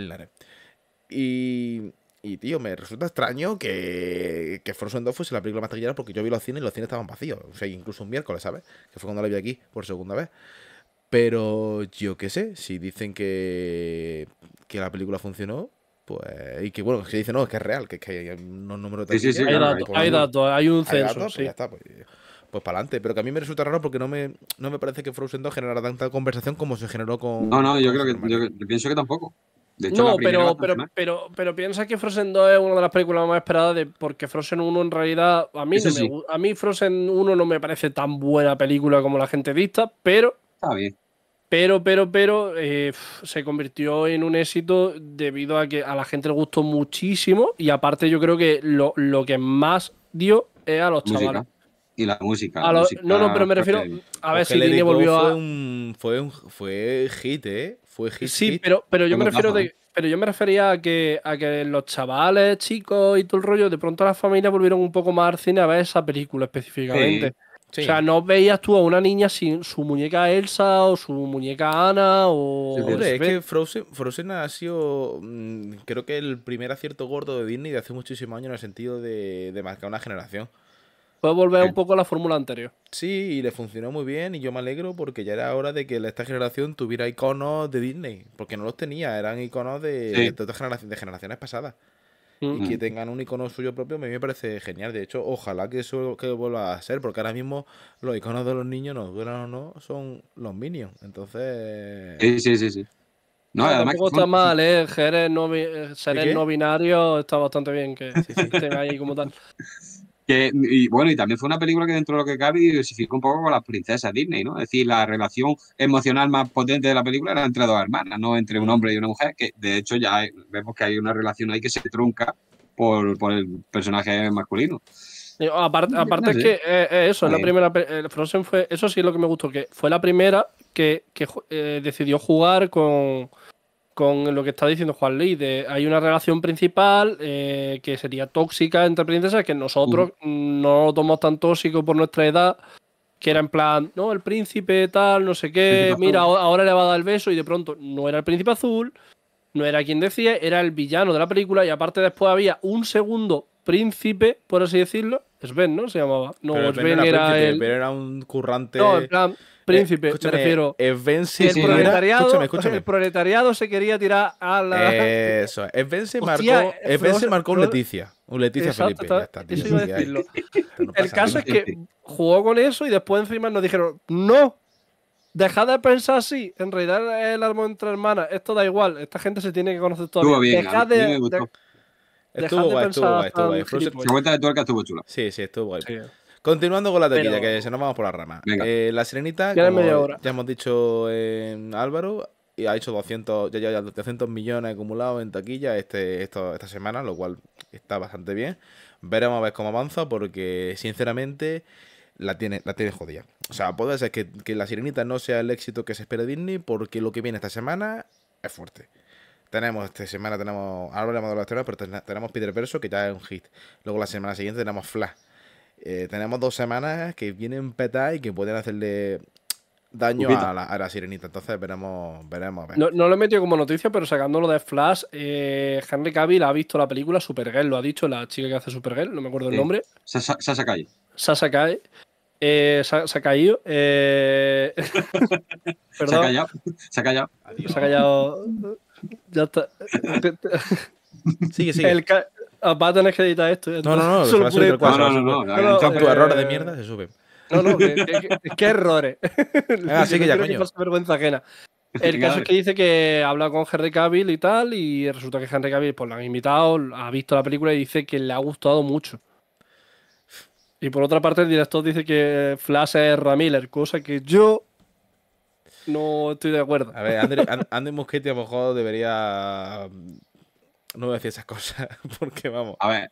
Speaker 1: Y, y, tío, me resulta extraño que, que Frozen 2 fuese la película más taquillera porque yo vi los cines y los cines estaban vacíos. O sea, incluso un miércoles, ¿sabes? Que fue cuando la vi aquí por segunda vez. Pero yo qué sé, si dicen que, que la película funcionó, pues, y que bueno, se dice, no, es que es real, que es que hay unos números de... Sí, sí, sí, hay, datos, hay, datos, hay un censo. Pues ya está, pues, pues para adelante. Pero que a mí me resulta raro porque no me, no me parece que Frozen 2 generara tanta conversación como se generó
Speaker 2: con... No, no, yo creo
Speaker 3: que, yo, pienso que tampoco. De hecho, no, pero, pero,
Speaker 2: pero, pero, piensa que Frozen 2 es una de las películas más esperadas de, porque Frozen 1 en realidad a mí, a mí Frozen 1 no me parece tan buena película como la gente dicta, pero... Está bien. Pero, pero, pero eh, se convirtió en un éxito debido a que a la gente le gustó muchísimo y aparte yo creo que lo, que más dio es a los chavales. Y la música. no, no, pero me refiero a ver si volvió a...
Speaker 1: fue un, hit, ¿eh? Fue hit. Sí, Pero, pero yo me refiero de,
Speaker 2: pero yo me refería a que, a que los chavales, chicos y todo el rollo, de pronto las familias volvieron un poco más al cine a ver esa película específicamente. O sea, no veías tú a una niña sin su muñeca Elsa o su muñeca Ana o... es que
Speaker 1: Frozen, ha sido, mm, creo que el primer acierto gordo de Disney de hace muchísimos años en el sentido de, marcar una generación. Puedes volver un poco a la fórmula anterior. Sí, y le funcionó muy bien y yo me alegro porque ya era hora de que esta generación tuviera iconos de Disney, porque no los tenía, eran iconos de, de generaciones pasadas y que mm. tengan un icono suyo propio, a mí me parece genial. De hecho, ojalá que eso que vuelva a ser, porque ahora mismo los iconos de los niños, no duran o no, son los minions. Entonces.
Speaker 3: Sí, sí, sí. sí. No, no está mal,
Speaker 2: ¿eh? Jerez no, eh, no binario está bastante bien que sí, Estén ahí como tal.
Speaker 3: y bueno, y también fue una película que dentro de lo que cabe diversificó un poco con las princesas Disney, ¿no? Es decir, la relación emocional más potente de la película era entre dos hermanas, no entre un hombre y una mujer, que de hecho ya vemos que hay una relación ahí que se trunca por, el personaje masculino.
Speaker 2: Aparte, es que eh, eh, eso, es la primera. Eh, Frozen fue. Eso sí es lo que me gustó, que fue la primera que, decidió jugar con, con lo que está diciendo Juan Ley, de, hay una relación principal eh, que sería tóxica entre princesas, que nosotros no lo tomamos tan tóxico por nuestra edad, que era en plan, no, el príncipe tal, no sé qué, mira, ahora le va a dar el beso y de pronto no era el príncipe azul, no era quien decía, era el villano de la película y aparte después había un segundo príncipe, por así decirlo, Sven, ¿no? Se llamaba. No, Sven, era, Pero
Speaker 1: era un currante... en plan príncipe, eh, me refiero. el, proletariado, escúchame, escúchame. el
Speaker 2: proletariado se quería tirar a la. Eso, El marcó, eh, se marcó un Leticia. Un Leticia Felipe. decirlo. el caso es que jugó con eso y después encima nos dijeron: ¡No! Dejad de pensar así, en realidad el armo entre hermanas, esto da igual, esta gente se tiene que conocer todavía. Bien, de, bien, de, estuvo guay, estuvo guay, guay.
Speaker 1: de tuerca estuvo chula. Sí, sí, estuvo guay. Continuando con la taquilla, que se nos vamos por la rama. Eh, la Sirenita, ya, hemos dicho en eh, Álvaro, y ha hecho 200, ya, ya millones acumulados en taquilla este, esta semana, lo cual está bastante bien. Veremos a ver cómo avanza, porque sinceramente la tiene, la tiene jodida. O sea, puede ser que, La Sirenita no sea el éxito que se espera Disney, porque lo que viene esta semana es fuerte. Tenemos esta semana, tenemos. Álvaro llamado de pero tenemos Peter Verso, que ya es un hit. Luego la semana siguiente tenemos Flash. Eh, tenemos dos semanas que vienen petadas y que pueden hacerle daño a la, sirenita. Entonces veremos, veremos No,
Speaker 2: lo he metido como noticia, pero sacándolo de Flash, eh, Henry Cavill ha visto la película Supergirl, lo ha dicho la chica que hace Supergirl, no me acuerdo el nombre.
Speaker 1: Sasa, Sasa eh, se, ha caído.
Speaker 2: Se ha callado. Se ha callado. Se ha callado. Ya está. sigue, sigue. Ah, va a tener que editar esto. No, no, no, no, no, no, no, tu error de mierda se sube. No, no, qué errores. Así que ya, coño. vergüenza ajena. Este el caso es que dice que ha hablado con Henry Cavill y tal, y resulta que Henry Cavill pues, lo han invitado, ha visto la película y dice que le ha gustado mucho. Y por otra parte, el director dice que Flash es Ramiller, cosa que yo no estoy de acuerdo. A ver, André, Andy Muschietti a lo mejor debería no voy a decir esas cosas,
Speaker 1: porque vamos.
Speaker 3: A ver,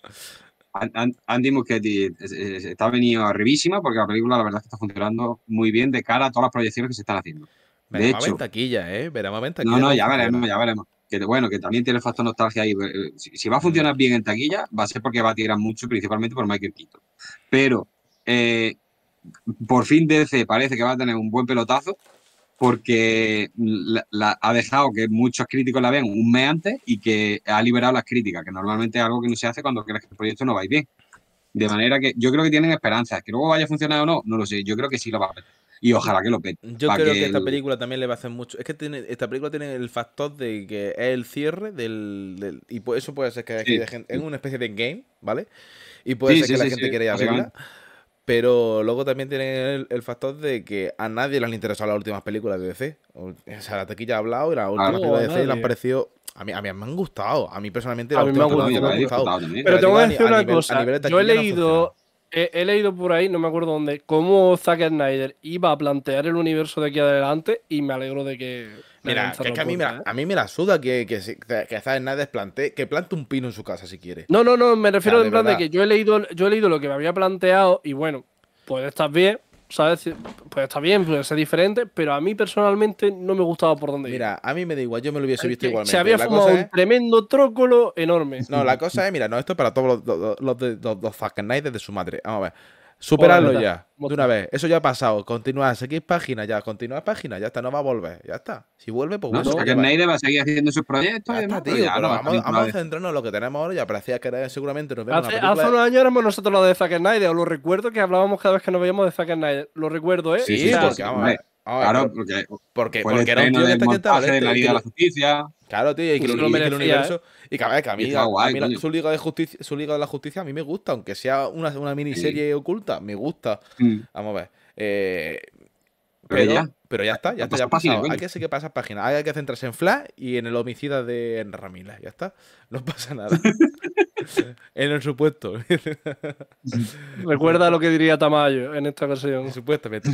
Speaker 3: Andy Muschietti está venido arribísima porque la película la verdad está funcionando muy bien de cara a todas las proyecciones que se están haciendo.
Speaker 1: de hecho, taquilla, ¿eh? Verá a No, no, ya veremos, ya
Speaker 3: veremos. Que bueno, que también tiene el factor nostalgia ahí. Eh, si va a funcionar bien en taquilla, va a ser porque va a tirar mucho, principalmente por Michael Keaton. Pero eh, por fin DC parece que va a tener un buen pelotazo porque la, ha dejado que muchos críticos la vean un mes antes y que ha liberado las críticas, que normalmente es algo que no se hace cuando crees que el proyecto no va bien. De manera que yo creo que tienen esperanzas. Que luego vaya a funcionar o no, no lo sé. Yo creo que sí lo va a ver. Y ojalá que lo pete. Yo creo que, esta película
Speaker 1: también le va a hacer mucho. Es que tiene, esta película tiene el factor de que es el cierre del. y eso puede ser que sí. gente, es una especie de game, ¿vale? Y puede ser que la gente quiera verla. Pero luego también tiene el, factor de que a nadie le han interesado las últimas películas de DC. O sea, la taquilla ha hablado y las últimas películas de DC le han parecido. A mí, a mí me han gustado. A mí personalmente la última mí me, han gustado. Pero, tengo que decir una cosa. Yo he leído.
Speaker 2: he, leído por ahí, no me acuerdo dónde, cómo Zack Snyder iba a plantear el universo de aquí adelante y me alegro de que Mira, es que ¿eh? a,
Speaker 1: mí me la, a suda que, que, que, plantee plante, que plante un pino en su casa si quiere. No,
Speaker 2: no, no, me refiero en plan de que yo he, leído, yo he leído lo que me había planteado y bueno, pues estar bien, ¿sabes? Puede estar bien, puede ser diferente, pero a mí personalmente no me gustaba por donde mira, Mira, a mí me da igual, yo me lo hubiese visto igual. Se había fumado un tremendo trócolo enorme. No, la cosa
Speaker 1: es, mira, no, esto es para todos los, los, los, de su madre. Vamos a ver. Superarlo ya, de una vez. Eso ya ha pasado. continúa seguís página ya, continúa página, ya está, no va a volver, ya está. Si
Speaker 2: vuelve, pues bueno. No, que Neide
Speaker 1: va a seguir haciendo sus proyectos. tío, vamos, a centrarnos en lo que tenemos ahora. Ya parecía que seguramente nos vemos. Hace, unos
Speaker 2: años éramos nosotros los de Zack os lo recuerdo que hablábamos cada vez que nos veíamos de Zack Lo recuerdo, ¿eh? Sí, porque vamos a ver. Claro,
Speaker 1: porque, porque, era un tío de, este de este, la Liga de la Justicia. Claro, tío, y que, lo, merecía, el universo. Y que, a, ver, que a mí, su, Liga de justicia, su Liga de la Justicia a mí me gusta, aunque sea una, una miniserie oculta, me gusta. Mm. Vamos a ver. Eh, pero, pero ya está, ya está, ya pasado. que pasa página. Hay que centrarse en Flash y en el homicida de Ramila. Ya está. No pasa nada.
Speaker 2: en el supuesto. Recuerda lo que diría Tamayo en esta ocasión. Supuestamente,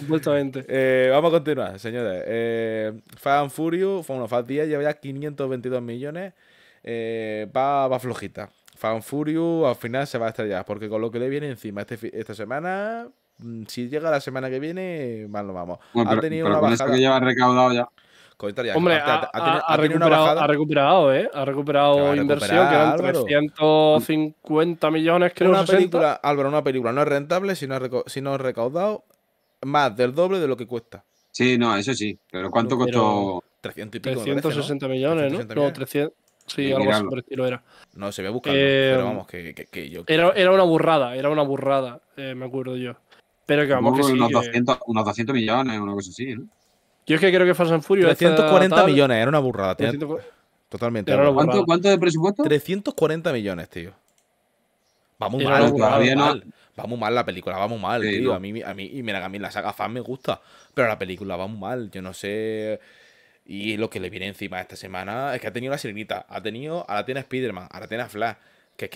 Speaker 2: supuestamente. Eh, vamos a continuar, señores. Eh,
Speaker 1: Fan Furious, bueno, 10 lleva ya 522 millones. Eh, va, flojita. Fan Furio al final se va a estrellar porque con lo que le viene encima este esta semana Mm, si llega la semana que viene, mal lo vamos. ha tenido una bajada. que lleva recaudado ya. Hombre, ha, recuperado, ha recuperado,
Speaker 2: ¿eh? Ha recuperado inversión, que eran 350 millones, creo. Una película, Álvaro, una película no es rentable si no,
Speaker 1: si no recaudado más del doble de lo que cuesta.
Speaker 3: Sí, no, eso sí. Pero ¿cuánto costó? 300
Speaker 1: y pico. 360 millones, ¿no? 300.
Speaker 2: Sí, algo así por estilo era.
Speaker 1: No, se ve buscando, pero eh, vamos, que, que, que yo.
Speaker 2: Era, una burrada, era una burrada, eh, me acuerdo yo. Pero que vamos, que unos, 200,
Speaker 3: unos 200 millones, una cosa así, ¿no?
Speaker 2: Yo es que creo que Fast and Furious.
Speaker 1: 340 millones, era una burrada, tío. Totalmente. ¿Cuánto, ¿Cuánto de presupuesto? 340 millones, tío. Vamos mal, Vamos mal. la película, vamos mal, tío. A mí, a mí, y la saga fan me gusta, pero la película va muy mal. Yo no sé. Y lo que le viene encima esta semana es que ha tenido la sirenita, ha tenido, ahora tiene Spiderman Spider-Man, ahora tiene a Flash. Que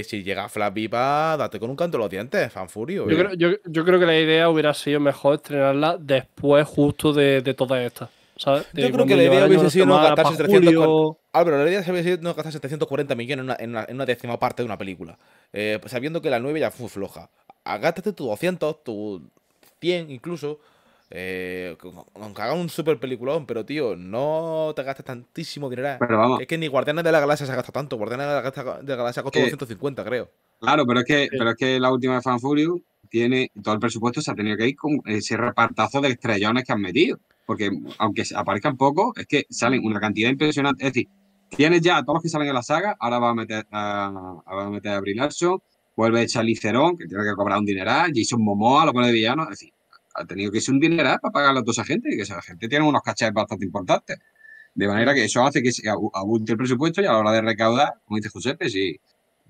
Speaker 1: es que si llega Flash Viva, date con un canto los dientes, fanfurio. Yo creo,
Speaker 2: yo, creo, que la idea hubiera sido mejor estrenarla después, justo de, de todas estas. Yo creo que ah, la idea hubiese sido no gastarse
Speaker 1: la 740 millones en una, décima parte de una película. Eh, pues sabiendo que la 9 ya fue floja. agástate ah, tus 200, tu 100 incluso. Eh, aunque hagan un super peliculón, pero tío, no te gastes tantísimo dinero. Es que ni Guardianes de la Galaxia se ha gastado tanto. Guardianes de la Galaxia, costó 250, eh, creo.
Speaker 3: Claro, pero es que, pero es que la última de Fan Furious tiene todo el presupuesto, se ha tenido que ir con ese repartazo de estrellones que han metido. Porque aunque aparezcan poco es que salen una cantidad impresionante. Es decir, tienes ya todos los que salen en la saga, ahora va a meter a, a, meter a echar vuelve que tiene que cobrar un dineral, Jason Momoa lo pone de villano, es decir, ha tenido que ser un dineral para pagar a toda esa gente y que esa gente tiene unos cachés bastante importantes. De manera que eso hace que se abunde el presupuesto y a la hora de recaudar, como dice Josepe, si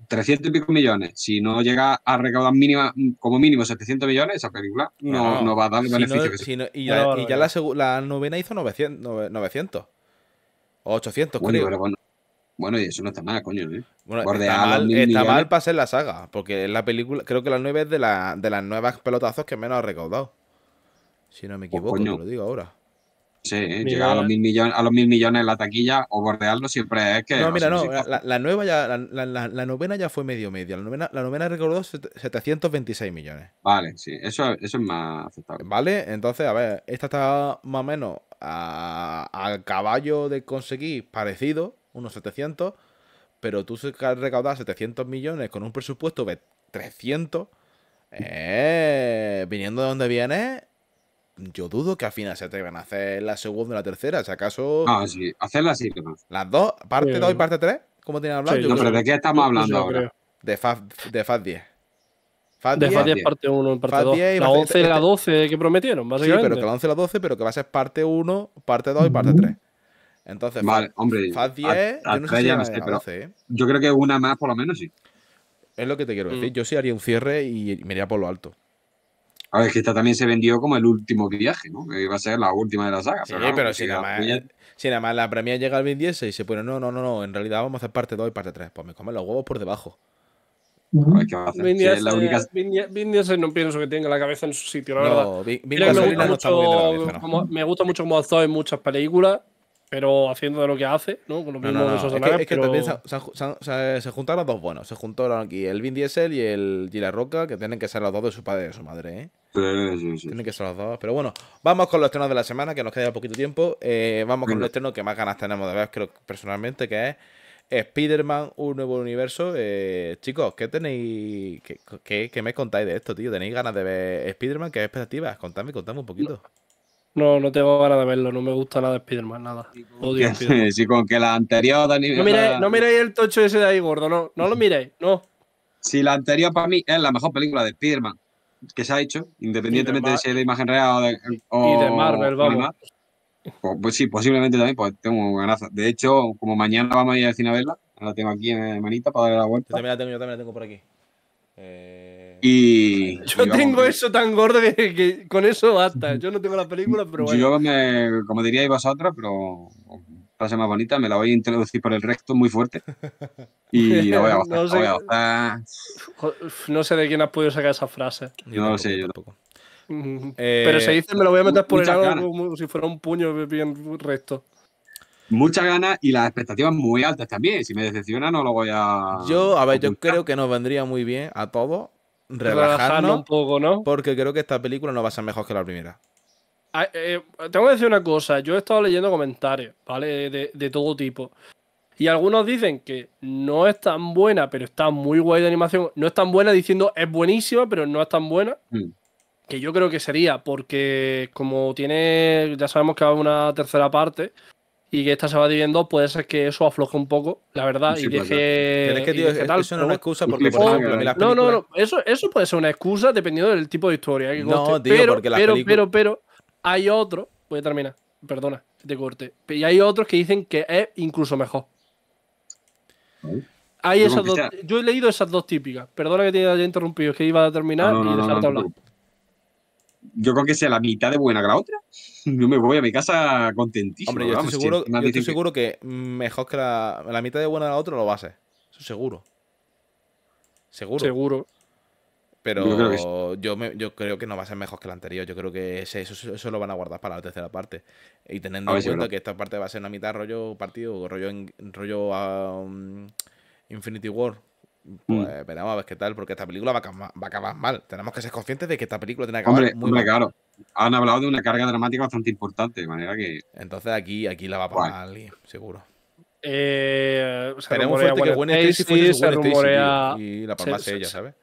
Speaker 3: 300 y pico millones, si no llega a recaudar mínima, como mínimo 700
Speaker 1: millones, esa película no, va a dar el beneficio. y ya, la, novena hizo 900, 900
Speaker 3: o 800, bueno, creo. bueno, y eso no está mal, coño. ¿eh? está mal,
Speaker 1: para ser la saga, porque la película, creo que la 9 es de las nuevas pelotazos que menos ha recaudado. Si no me pues equivoco, lo digo ahora. Sí, eh, llegar a los, eh.
Speaker 3: mil millones, a los mil millones en la taquilla o bordearlo siempre es que. No, mira, no.
Speaker 1: La, nueva ya, la, novena ya fue medio media. La novena, recordó 726 millones.
Speaker 3: Vale, sí, eso, es más aceptable.
Speaker 1: Vale, entonces, a ver, esta está más o menos al caballo de conseguir parecido, unos 700, pero tú has recaudado 700 millones con un presupuesto de 300, eh, viniendo de donde viene yo dudo que al final se atrevan a hacer la segunda o la tercera. Si acaso. Ah, sí, hacerla sí ¿Las dos? ¿Parte 2 y parte 3? ¿Cómo tienen hablado? yo no, pero ¿de qué estamos hablando ahora? De Faz, de Faz 10. de FAD 10 parte 1, parte 2. La 11 y la 12 este- que
Speaker 2: prometieron, básicamente. Sí, pero que la
Speaker 1: 11 y la 12, pero que va a ser parte 1, parte 2 y parte 3. Entonces, vale,
Speaker 2: Faz, 10, ¿eh? yo creo que
Speaker 1: una más por lo menos sí. Es lo que te quiero decir. Mm. Yo sí haría un cierre y me iría por lo alto.
Speaker 3: A ver, que esta también se vendió como el último viaje, ¿no? Que iba a ser la última de la saga. Sí, pero, si, nada
Speaker 1: más, nada más, la premia llega al 2016 y se pone, no, no, no, no, en realidad vamos a hacer parte 2 y parte 3. Pues me comen los huevos por debajo. vin es
Speaker 2: no pienso que tenga la cabeza en su sitio, la verdad. me, gusta mucho, cabeza, como, me gusta mucho como en muchas películas, pero haciendo de lo que hace, ¿no? Con los de esos Es que, es que también
Speaker 1: se, juntaron dos buenos. Se juntaron aquí el Vin Diesel y el Gila Roca, que tienen que ser los dos de su padre y de su madre, ¿eh? Tienen que ser los dos. Pero bueno, vamos con los estrenos de la semana, que nos queda poquito tiempo. Eh, vamos con el estreno que más ganas tenemos de ver, creo personalmente, que es Spider-Man, un nuevo universo. Eh, chicos, ¿qué tenéis? ¿Qué, me contáis de esto, tío? ¿Tenéis ganas de ver Spider-Man? ¿Qué expectativas? Contadme, contadme un poquito.
Speaker 2: No, no tengo ganas de verlo, no me gusta nada Spider-Man, nada.
Speaker 1: Odio
Speaker 3: con que la anterior...
Speaker 1: no, miréis, no
Speaker 2: el tocho ese de ahí, gordo,
Speaker 3: no. No lo miréis, no. Si la anterior para mí es la mejor película de Spider-Man que se ha hecho, independientemente de, si es de imagen real o de, o, de Marvel, vamos. Pues, pues, sí, posiblemente también, pues tengo ganas. De hecho, como mañana vamos a ir al cine a verla, la tengo aquí en
Speaker 1: manita
Speaker 2: para darle la vuelta. Yo también la tengo, yo también la tengo por aquí.
Speaker 3: Eh, y. Yo tengo
Speaker 2: eso tan gordo que, con eso basta. Yo no tengo la película, pero bueno.
Speaker 3: Yo, me, como diríais vosotros, pero frase más bonita, me la voy a introducir por el recto muy fuerte. Y la voy a
Speaker 2: gozar. no, sé, de quién has podido sacar esa frase.
Speaker 3: Yo no, lo sé, yo tampoco.
Speaker 2: Mm. Eh, Pero se dice, me lo voy a meter por el lado como si fuera un puño bien recto.
Speaker 3: Muchas ganas y las expectativas muy altas también. Si me decepciona, no lo voy a.
Speaker 1: Yo, a ver, yo creo que nos vendría muy bien a todos relajarnos, relajarnos un poco, ¿no? Porque creo que esta película no va a ser mejor que la primera.
Speaker 2: Ah, eh, eh, tengo que decir una cosa, yo he estado leyendo comentarios, ¿vale? De, todo tipo. Y algunos dicen que no es tan buena, pero está muy guay de animación. No es tan buena diciendo es buenísima, pero no es tan buena. Mm. Que yo creo que sería, porque como tiene, ya sabemos que va una tercera parte, y que esta se va dividiendo, puede ser que eso afloje un poco, la verdad. y deje. que, eso no es una excusa porque, por ejemplo, las No, no, no. Eso, eso puede ser una excusa dependiendo del tipo de historia. no, pero, porque pero, pero, pero, hay otros, voy a terminar, perdona que te corte, y hay otros que dicen que es incluso mejor. Hay esas dos, yo he leído esas dos típicas. Perdona que te haya interrumpido, es que iba a terminar y no, hablar.
Speaker 3: Yo creo que sea la mitad de buena que la otra. Yo me voy a mi casa contentísimo. yo estoy, seguro,
Speaker 1: que... mejor que la, la mitad de buena de la otra lo va a ser. seguro. Seguro. Seguro. Pero yo creo, que... yo, creo, que no va a ser mejor que la anterior. Yo creo que eso, lo van a guardar para la tercera parte. Y teniendo ah, en cuenta que esta parte va a ser una mitad rollo partido, rollo, rollo um, Infinity War. Pues mm. a ver qué tal, porque esta película va a, acabar mal. Tenemos que ser conscientes de que esta película tiene que acabar muy mal. claro.
Speaker 3: Han hablado de una carga dramática bastante importante, de manera que. Entonces aquí,
Speaker 1: aquí la va a pagar alguien, seguro.
Speaker 2: Eh, Tenemos fuerte que Gwen Stacy, y, la palma se, ella, ¿sabes?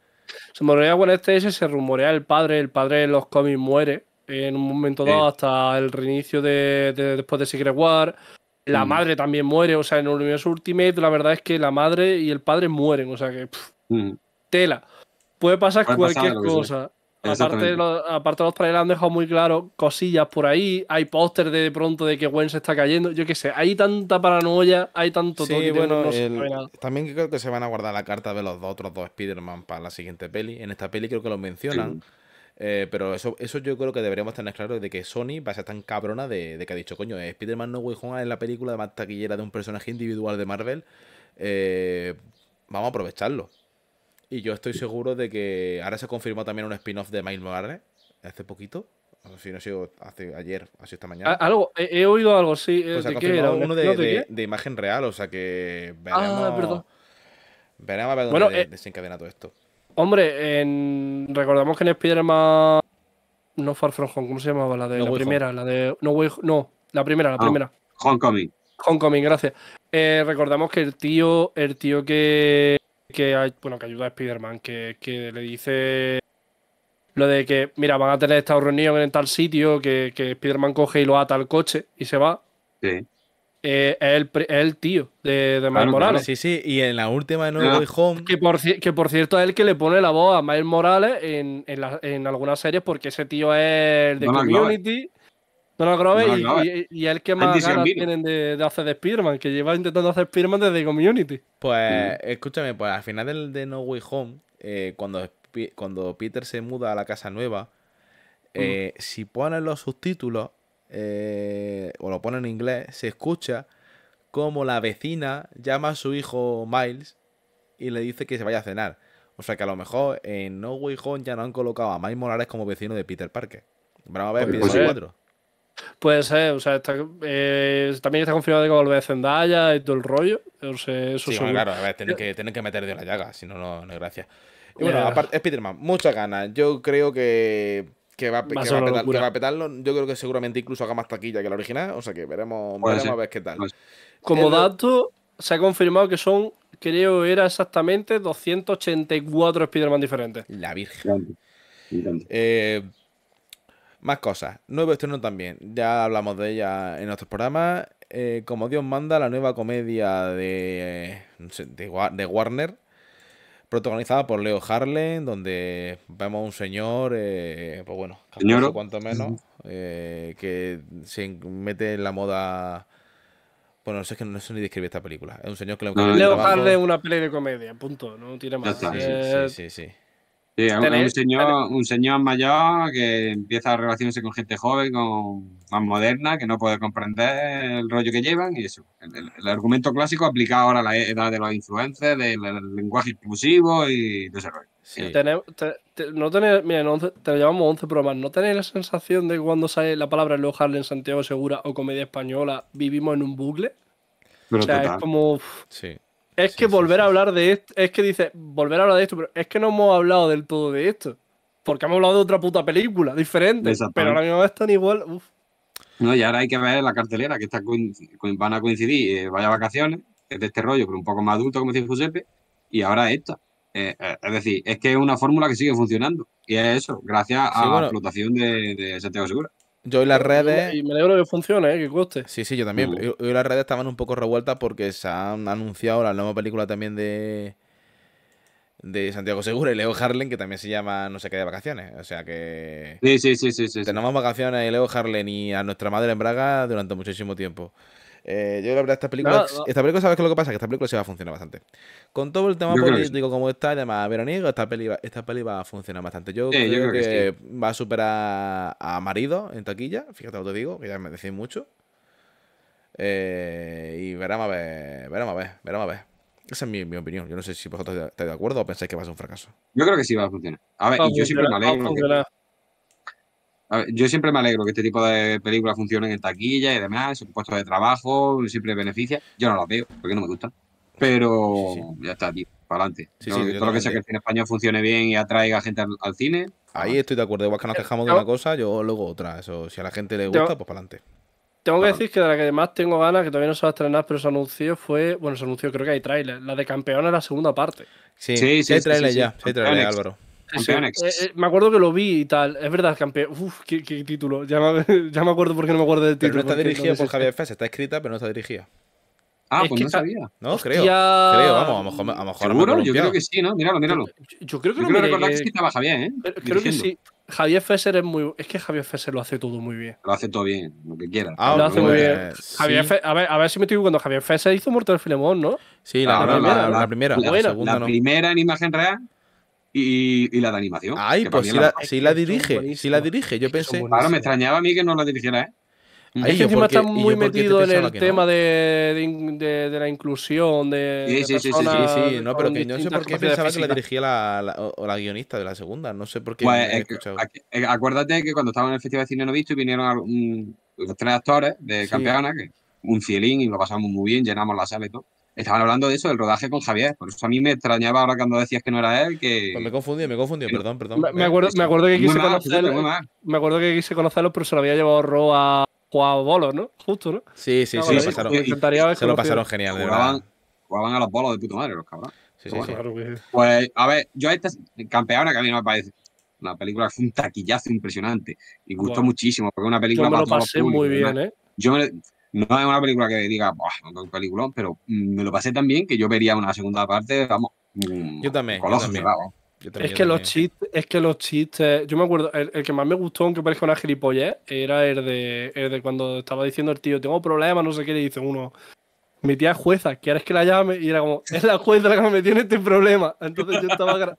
Speaker 2: Se rumorea con este S, se rumorea el padre, el padre en los cómics muere eh, en un momento dado hasta el reinicio de, después de Secret War. La mm. madre también muere, o sea, en el universo Ultimate la verdad es que la madre y el padre mueren, o sea que mm. tela. Puede pasar cualquier cosa. Aparte, aparte los trailers han dejado muy claro cosillas por ahí. Hay póster de pronto de que Gwen se está cayendo. Yo qué sé, hay tanta paranoia, hay tanto todo. Bueno,
Speaker 1: también creo que se van a guardar la carta de los otros dos Spider-Man para la siguiente peli. En esta peli creo que lo mencionan. Eh, pero eso, eso yo creo que deberíamos tener claro de que Sony va a ser tan cabrona de, de que ha dicho, coño, Spider-Man No Way Home es la película más taquillera de un personaje individual de Marvel. Eh, vamos a aprovecharlo. Y yo estoy seguro de que ahora se confirmó también un spin-off de Miles Morales hace poquito. Si no ha hace, ayer, así esta mañana.
Speaker 2: Ah, algo, he, oído algo, sí. ¿De uno de,
Speaker 1: imagen real, o sea que ah, veremos. Ah, perdón. Veremos a ver dónde eh, todo esto.
Speaker 2: Hombre, recordamos que en Spider-Man. No Far From Home, ¿cómo se llamaba? La de la primera, la de. No, way, no, la primera, la ah, primera. Homecoming. Homecoming, gracias. Eh, recordamos que el tío, el tío que que hay, bueno, que ayuda a Spider-Man, que, le dice lo de que, mira, van a tener esta reunión en tal sitio, que, que Spider-Man coge y lo ata al coche y se va. Eh, es, el, tío de, de Miles Morales. sí, sí, y en la última de nuevo Home. Que por, cierto es el que le pone la voz a Miles Morales en, algunas series, porque ese tío es de Community. No lo y, y, el que más ganas tienen de, hacer de spider que lleva intentando hacer spider desde Community. Pues escúchame,
Speaker 1: pues al final del, de No Way Home, eh, cuando, cuando Peter se muda a la casa nueva, mm. eh, si ponen los subtítulos eh, o lo ponen en inglés, se escucha como la vecina llama a su hijo Miles y le dice que se vaya a cenar. O sea que a lo mejor en No Way Home ya no han colocado a Miles Morales como vecino de Peter Parker. Vamos a ver, pues Peter pues,
Speaker 2: Puede ser, o sea, eh, también está confirmado que va a volver Zendaya y todo el rollo. O claro, a ver, tienen
Speaker 1: eh, que, meter de la llaga, si no, no es gracia. Y bueno, aparte, Spider-Man, muchas ganas. Yo creo que, que, va, a petarlo. Yo creo que seguramente incluso haga más taquilla que la original, o sea que veremos,
Speaker 2: a ver qué tal. Como dato, se ha confirmado que son, creo, era exactamente 284 Spider-Man diferentes. La
Speaker 1: Virgen.
Speaker 2: Eh, más cosas.
Speaker 1: Nuevo estreno también. Ya hablamos de ella en otros programas. Eh, como Dios manda, la nueva comedia de, eh, de, Warner, protagonizada por Leo Harlan, donde vemos a un señor, eh, pues bueno, cuanto menos, que se mete en la moda. Bueno, no sé, no sé ni describir esta película. Es un señor que le Leo Harlan es
Speaker 2: una peli de comedia, punto. No tiene más. sí. sí. sí.
Speaker 1: Sí, un, señor, un señor mayor
Speaker 3: que empieza a relacionarse con gente joven, con, más moderna, que no puede comprender el rollo que llevan y eso. El, argumento clásico aplicado ahora a la edad de los influencers, del, lenguaje inclusivo y de ese Sí.
Speaker 2: no mira, te lo llamamos 11 programas. ¿No tenéis la sensación de cuando sale la palabra ojal en Santiago Segura o comedia española, vivimos en un bucle? o sea, total. es como. sí. Es que volver a hablar de esto, es que dice, volver a hablar de esto, pero es que no hemos hablado del todo de esto. Porque hemos hablado de otra puta película, diferente. Pero ahora mismo están igual.
Speaker 3: No, y ahora hay que ver la cartelera, que está van a coincidir eh, Vaya Vacaciones, es de este rollo, pero un poco más adulto, como dice Giuseppe, y ahora esta. Eh, eh, es decir, es que es una fórmula que sigue funcionando. Y es eso, gracias a la explotación de, de Santiago Segura.
Speaker 2: Yo y las redes. Y me alegro que funcione, ¿eh? que coste. Sí, sí,
Speaker 1: yo también. Mm. las redes estaban un poco revueltas porque se han anunciado la nueva película también de. de Santiago Segura y Leo Harlen, que también se llama No sé qué de vacaciones. O sea que. Sí, sí, sí, sí. tenemos vacaciones y Leo Harlen y a nuestra madre en Braga durante muchísimo tiempo. Eh, yo la verdad, esta película, esta película, ¿sabes qué es lo que pasa? Que esta película sí va a funcionar bastante. Con todo el tema político como está, además veraniego, esta película va, esta peli va a funcionar bastante. Yo creo, que, va a superar a Marido en taquilla, fíjate lo que te digo, que ya me decís mucho. Eh, y veremos a ver, veremos a ver, a ver. Esa es mi, mi, opinión. Yo no sé si vosotros estáis de acuerdo o pensáis que va a ser un fracaso. Yo creo que sí va a funcionar. A ver, yo siempre me alegro
Speaker 3: yo siempre me alegro que este tipo de películas funcionen en taquilla y demás, en puestos de trabajo, siempre beneficia. Yo no las veo porque no me gustan. Pero ya está, tío, para adelante. todo lo que sea que el cine español funcione bien y atraiga gente al, cine.
Speaker 1: Ahí pues, estoy de acuerdo. Igual que nos quejamos de una cosa, yo luego otra. Eso, si a la gente le gusta, pues para adelante.
Speaker 2: Tengo que decir que de la que más tengo ganas, que todavía no se va a estrenar, pero se anunció, fue. Bueno, se anunció, creo que hay trailer. La de es la segunda parte. Sí, sí, sí. Hay trailer ya, hay Álvaro.
Speaker 1: Eh, eh,
Speaker 2: me acuerdo que lo vi y tal. Es verdad, campeón. Uf, qué, título. Ya me, ya me, acuerdo porque no me acuerdo del título. está dirigida por Javier Fesser está
Speaker 1: escrita, pero no está dirigida. Ah, pues no sabía. No, creo. Creo, vamos, a lo mejor. A lo mejor ¿Seguro?
Speaker 3: yo creo que
Speaker 2: sí,
Speaker 1: ¿no? Míralo, míralo. Yo, yo creo
Speaker 2: que lo
Speaker 3: creo recordar que eh, sí estaba
Speaker 2: Javier, ¿eh? creo que sí. Javier Fesser es muy. Es que Javier Fesser lo hace todo muy bien.
Speaker 3: Lo hace todo bien, lo que quiera. Ah, lo hace muy bien. Pues,
Speaker 2: a, ver, a ver si me estoy cuando Javier Fesser hizo del Filemón, ¿no? Sí, la, ah, primera, la, La, segunda, no.
Speaker 3: primera en imagen real y, la de animación. Ay, pues sí la, dirige, sí la dirige, yo pensé. Claro, me extrañaba a mí que no la dirigiera, ¿eh? es que encima está muy metido
Speaker 2: en el tema de, de, de, la inclusión, de. Sí, sí, personas, sí, sí, sí, No, pero que yo no sé por qué pensaba que la dirigía
Speaker 1: la, o la guionista de la segunda. No sé por qué. Pues, eh,
Speaker 3: acuérdate que cuando estaban en el Festival de Cine No Visto y vinieron los tres actores de Campeona, que, un cielín, y lo pasamos muy bien, llenamos la sala y todo. Estaban hablando de eso, del rodaje con Javier. Por eso a mí me extrañaba ahora cuando decías que no era él. que... Pues me confundí, me confundí, perdón, perdón. Me, acuerdo,
Speaker 2: me acuerdo que quise conocerlo. Me acuerdo que quise conocerlo, pero se lo había llevado Ro a Juan Bolos, ¿no? Justo, ¿no? Sí, sí, sí. se lo pasaron genial, jugaban,
Speaker 3: jugaban a los bolos de puta madre, los cabrón. Sí, sí, claro que... Pues, a ver, yo a esta campeona que a mí no me parece. La película fue un taquillazo impresionante. y gustó muchísimo, porque una película yo me lo pasé muy bien, ¿eh? Yo me, no es una película que diga, un peliculón, pero mm, me lo pasé tan bien que yo vería una segunda parte, vamos.
Speaker 1: Mm, yo también. es que los
Speaker 2: chistes, es que los chistes, yo me acuerdo, el, que más me gustó, aunque parezca una gilipollez, era el de, cuando estaba diciendo el tío, tengo problemas, no sé qué, le dice uno, mi tía es jueza, ¿quieres que la llame? Y era como, es la jueza la que me tiene este problema. Entonces yo estaba,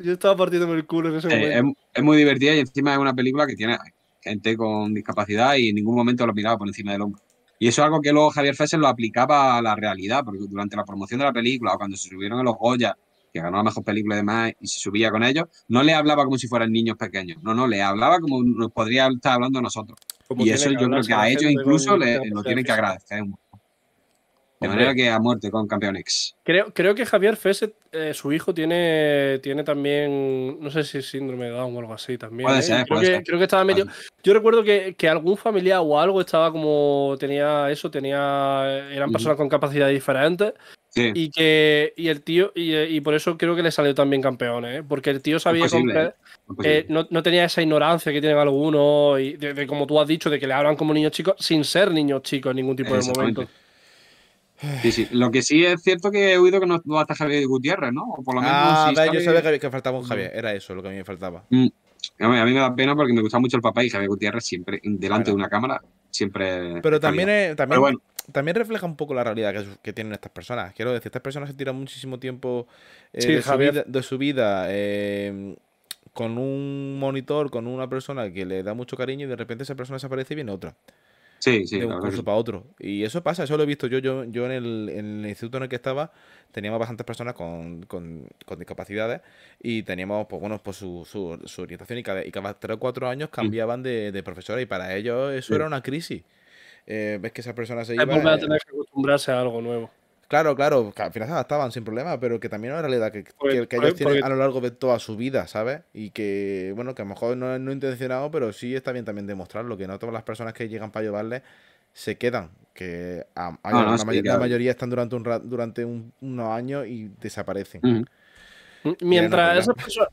Speaker 2: yo estaba, partiéndome el culo en ese eh,
Speaker 3: momento. es, es, muy divertida y encima es una película que tiene, gente con discapacidad y en ningún momento lo miraba por encima del hombro. Y eso es algo que luego Javier Fesser lo aplicaba a la realidad, porque durante la promoción de la película o cuando se subieron a los Goya, que ganó la mejor película y demás, y se subía con ellos, no le hablaba como si fueran niños pequeños, no, no, le hablaba como nos podría estar hablando a nosotros. y eso yo creo que a ellos incluso lo tienen que agradecer. mucho. De manera que a muerte con Campeón X.
Speaker 2: Creo, creo que Javier Feset, eh, su hijo, tiene, tiene también, no sé si síndrome de Down o algo así también. Puede ¿eh? creo, que, estaba medio... Yo recuerdo que, algún familiar o algo estaba como, tenía eso, tenía, eran personas con capacidades diferentes. Y que el tío, y, por eso creo que le salió también campeón, ¿eh? porque el tío sabía que ¿eh? no, tenía esa ignorancia que tienen algunos, y de, como tú has dicho, de que le hablan como niños chicos, sin ser niños chicos en ningún tipo de momento.
Speaker 3: Lo que sí es cierto que he oído que no está Javier Gutiérrez, ¿no? O por lo menos. Ah, yo sabía
Speaker 2: que, faltaba un mm. Javier,
Speaker 1: era eso lo que a mí me faltaba.
Speaker 2: Mm.
Speaker 3: A, mí, me da pena porque me gusta mucho el papá y Javier Gutiérrez siempre, delante de una cámara, siempre. Pero también,
Speaker 1: también, refleja un poco la realidad que, tienen estas personas. Quiero decir, estas personas se tiran muchísimo tiempo eh, de, su vida, em, con un monitor, con una persona que le da mucho cariño y de repente esa persona desaparece y viene otra.
Speaker 3: Sí, sí, de un curso
Speaker 1: para otro. Y eso pasa, eso lo he visto yo. Yo, yo en, el, instituto en el que estaba teníamos bastantes personas con, con, discapacidades y teníamos, pues bueno, pues su, su, orientación y cada, y 3 o 4 años cambiaban de, profesora y para ellos eso era una crisis. Eh, ves que esas personas se iban... a tener que acostumbrarse a algo nuevo. Claro, claro, que al final se sin problema, pero que también es la realidad que, pues, pues, ellos tienen a lo largo de toda su vida, ¿sabes? Y que, bueno, que a lo mejor no, es no intencionado, pero sí está bien también demostrarlo, que no todas las personas que llegan para llevarle se quedan,
Speaker 2: que la, mayoría
Speaker 1: están durante, un, durante unos años y desaparecen.
Speaker 2: Mientras esas personas,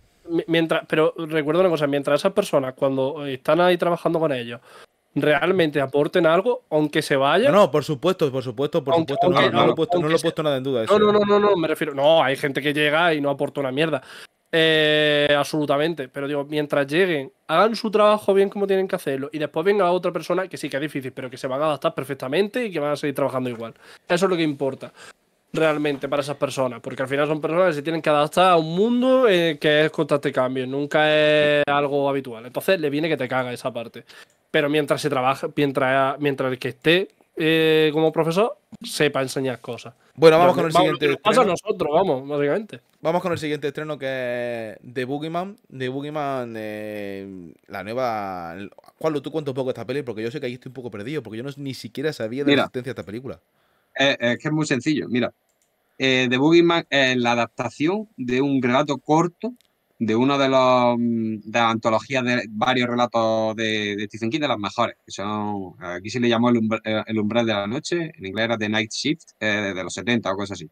Speaker 2: mientras, pero recuerdo una cosa, mientras esas personas cuando están ahí trabajando con ellos, realmente aporten algo, aunque se vayan. No, no, por supuesto, por supuesto, por supuesto. no, no, lo he puesto, nada en duda. Eso. No, no, no, no, me refiero. No, hay gente que llega y no aporta una mierda. Eh, absolutamente, pero digo, mientras lleguen, hagan su trabajo bien como tienen que hacerlo y después venga otra persona que sí que es difícil, pero que se van a adaptar perfectamente y que van a seguir trabajando igual. Eso es lo que importa realmente para esas personas, porque al final son personas que se tienen que adaptar a un mundo eh, que es constante cambio, nunca es algo habitual. Entonces le viene que te caga esa parte pero mientras se trabaja, mientras, mientras el que esté eh, como profesor sepa enseñar cosas. Bueno, vamos con el siguiente. estreno. a nosotros, vamos,
Speaker 1: básicamente. Vamos con el siguiente estreno que es The Boogeyman. The Boogeyman, eh, la nueva. Juanlo, tú cuentas un poco esta peli, porque yo sé que ahí estoy un poco perdido, porque yo no, ni siquiera sabía de la existencia de esta película.
Speaker 3: es que es muy sencillo. Mira, eh, The Boogeyman es la adaptación de un relato corto de una de, mm, de las antologías de varios relatos de, Stephen King, de las mejores, que son, aquí se le llamó eh, El, umbral de la noche, en inglés era The Night Shift, eh, de los 70 o cosas así.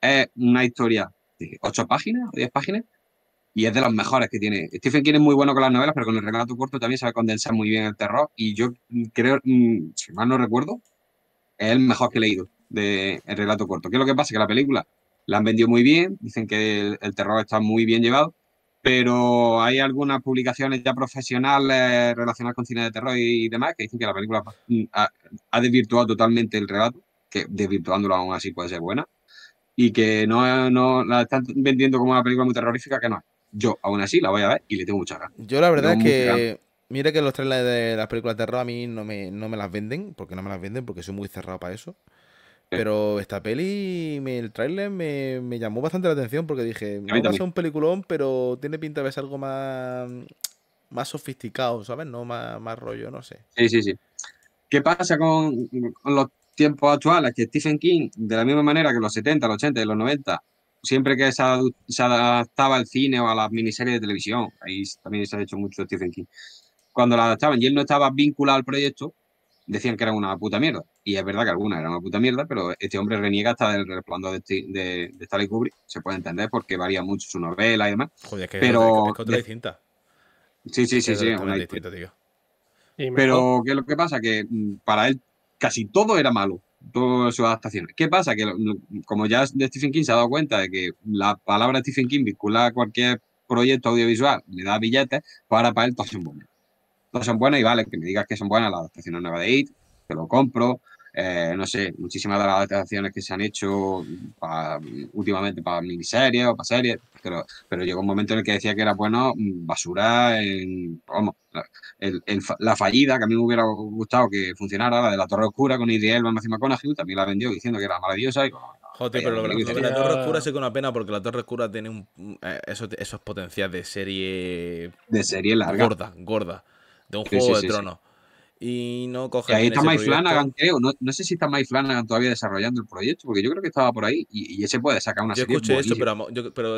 Speaker 3: Es una historia de 8 páginas o 10 páginas y es de las mejores que tiene. Stephen King es muy bueno con las novelas, pero con el relato corto también sabe condensar muy bien el terror y yo creo, mm, si mal no recuerdo, es el mejor que he leído de el relato corto. ¿Qué es lo que pasa? Que la película la han vendido muy bien, dicen que el terror está muy bien llevado, pero hay algunas publicaciones ya profesionales relacionadas con cine de terror y demás que dicen que la película pues, mm, ha, desvirtuado totalmente el relato, que desvirtuándolo aún así puede ser buena, y que no, la están vendiendo como una película muy terrorífica que no es. Yo aún así la voy a ver y le tengo mucha ganas.
Speaker 1: Yo la verdad es que... Mira que los trailers de las películas de terror a mí no me, no me las venden, porque no me las venden, porque soy muy cerrado para eso. Eh. Pero esta peli, el trailer me, llamó bastante la atención porque dije, no va a ser un peliculón, pero tiene pinta de ser algo más, sofisticado, ¿sabes? No más, rollo, no sé.
Speaker 3: Sí, sí, sí. ¿Qué pasa con, los tiempos actuales? Que Stephen King, de la misma manera que los 70, los 80 y los 90, siempre que se adaptaba al cine o a las miniseries de televisión, ahí también se ha hecho mucho Stephen King, cuando la adaptaban y él no estaba vinculado al proyecto, decían que era una puta mierda. Y es verdad que alguna era una puta mierda, pero este hombre reniega hasta el resplandor de, Stanley Kubrick. Se puede entender porque varía mucho su novela y demás.
Speaker 1: Joder, que pero, es,
Speaker 3: Sí, sí, sí, sí. Pero ¿qué es lo que pasa? Que mm, para él casi todo era malo, todas sus adaptaciones. ¿Qué pasa? Que como ya Stephen King se ha dado cuenta de que la palabra Stephen King vincula a cualquier proyecto audiovisual le da billetes, para pues para él todos son buenas. Todas son buenas y vale, que me digas que son buenas las adaptaciones nuevas de IT, te lo compro, eh, no sé, muchísimas de las adaptaciones que se han hecho últimamente para miniseries o para series, pero, pero llegó un momento en el que decía que era bueno mm, basura en, vamos, la fallida, que a mí me hubiera gustado que funcionara, la de la Torre Oscura con Idriel y McConaughey, también la vendió diciendo que era maravillosa y Joder, pero la Torre Oscura sí
Speaker 1: que una pena porque la Torre Oscura tiene un, eh, esos, potenciales de serie. De serie larga. Gorda, gorda. De un juego de trono tronos y no coge. ahí está Mike Flanagan, creo.
Speaker 3: No, no, sé si está Mike Flanagan todavía desarrollando el proyecto, porque yo creo que estaba por ahí y, ese puede sacar una serie. Escuché esto, pero,
Speaker 1: a, pero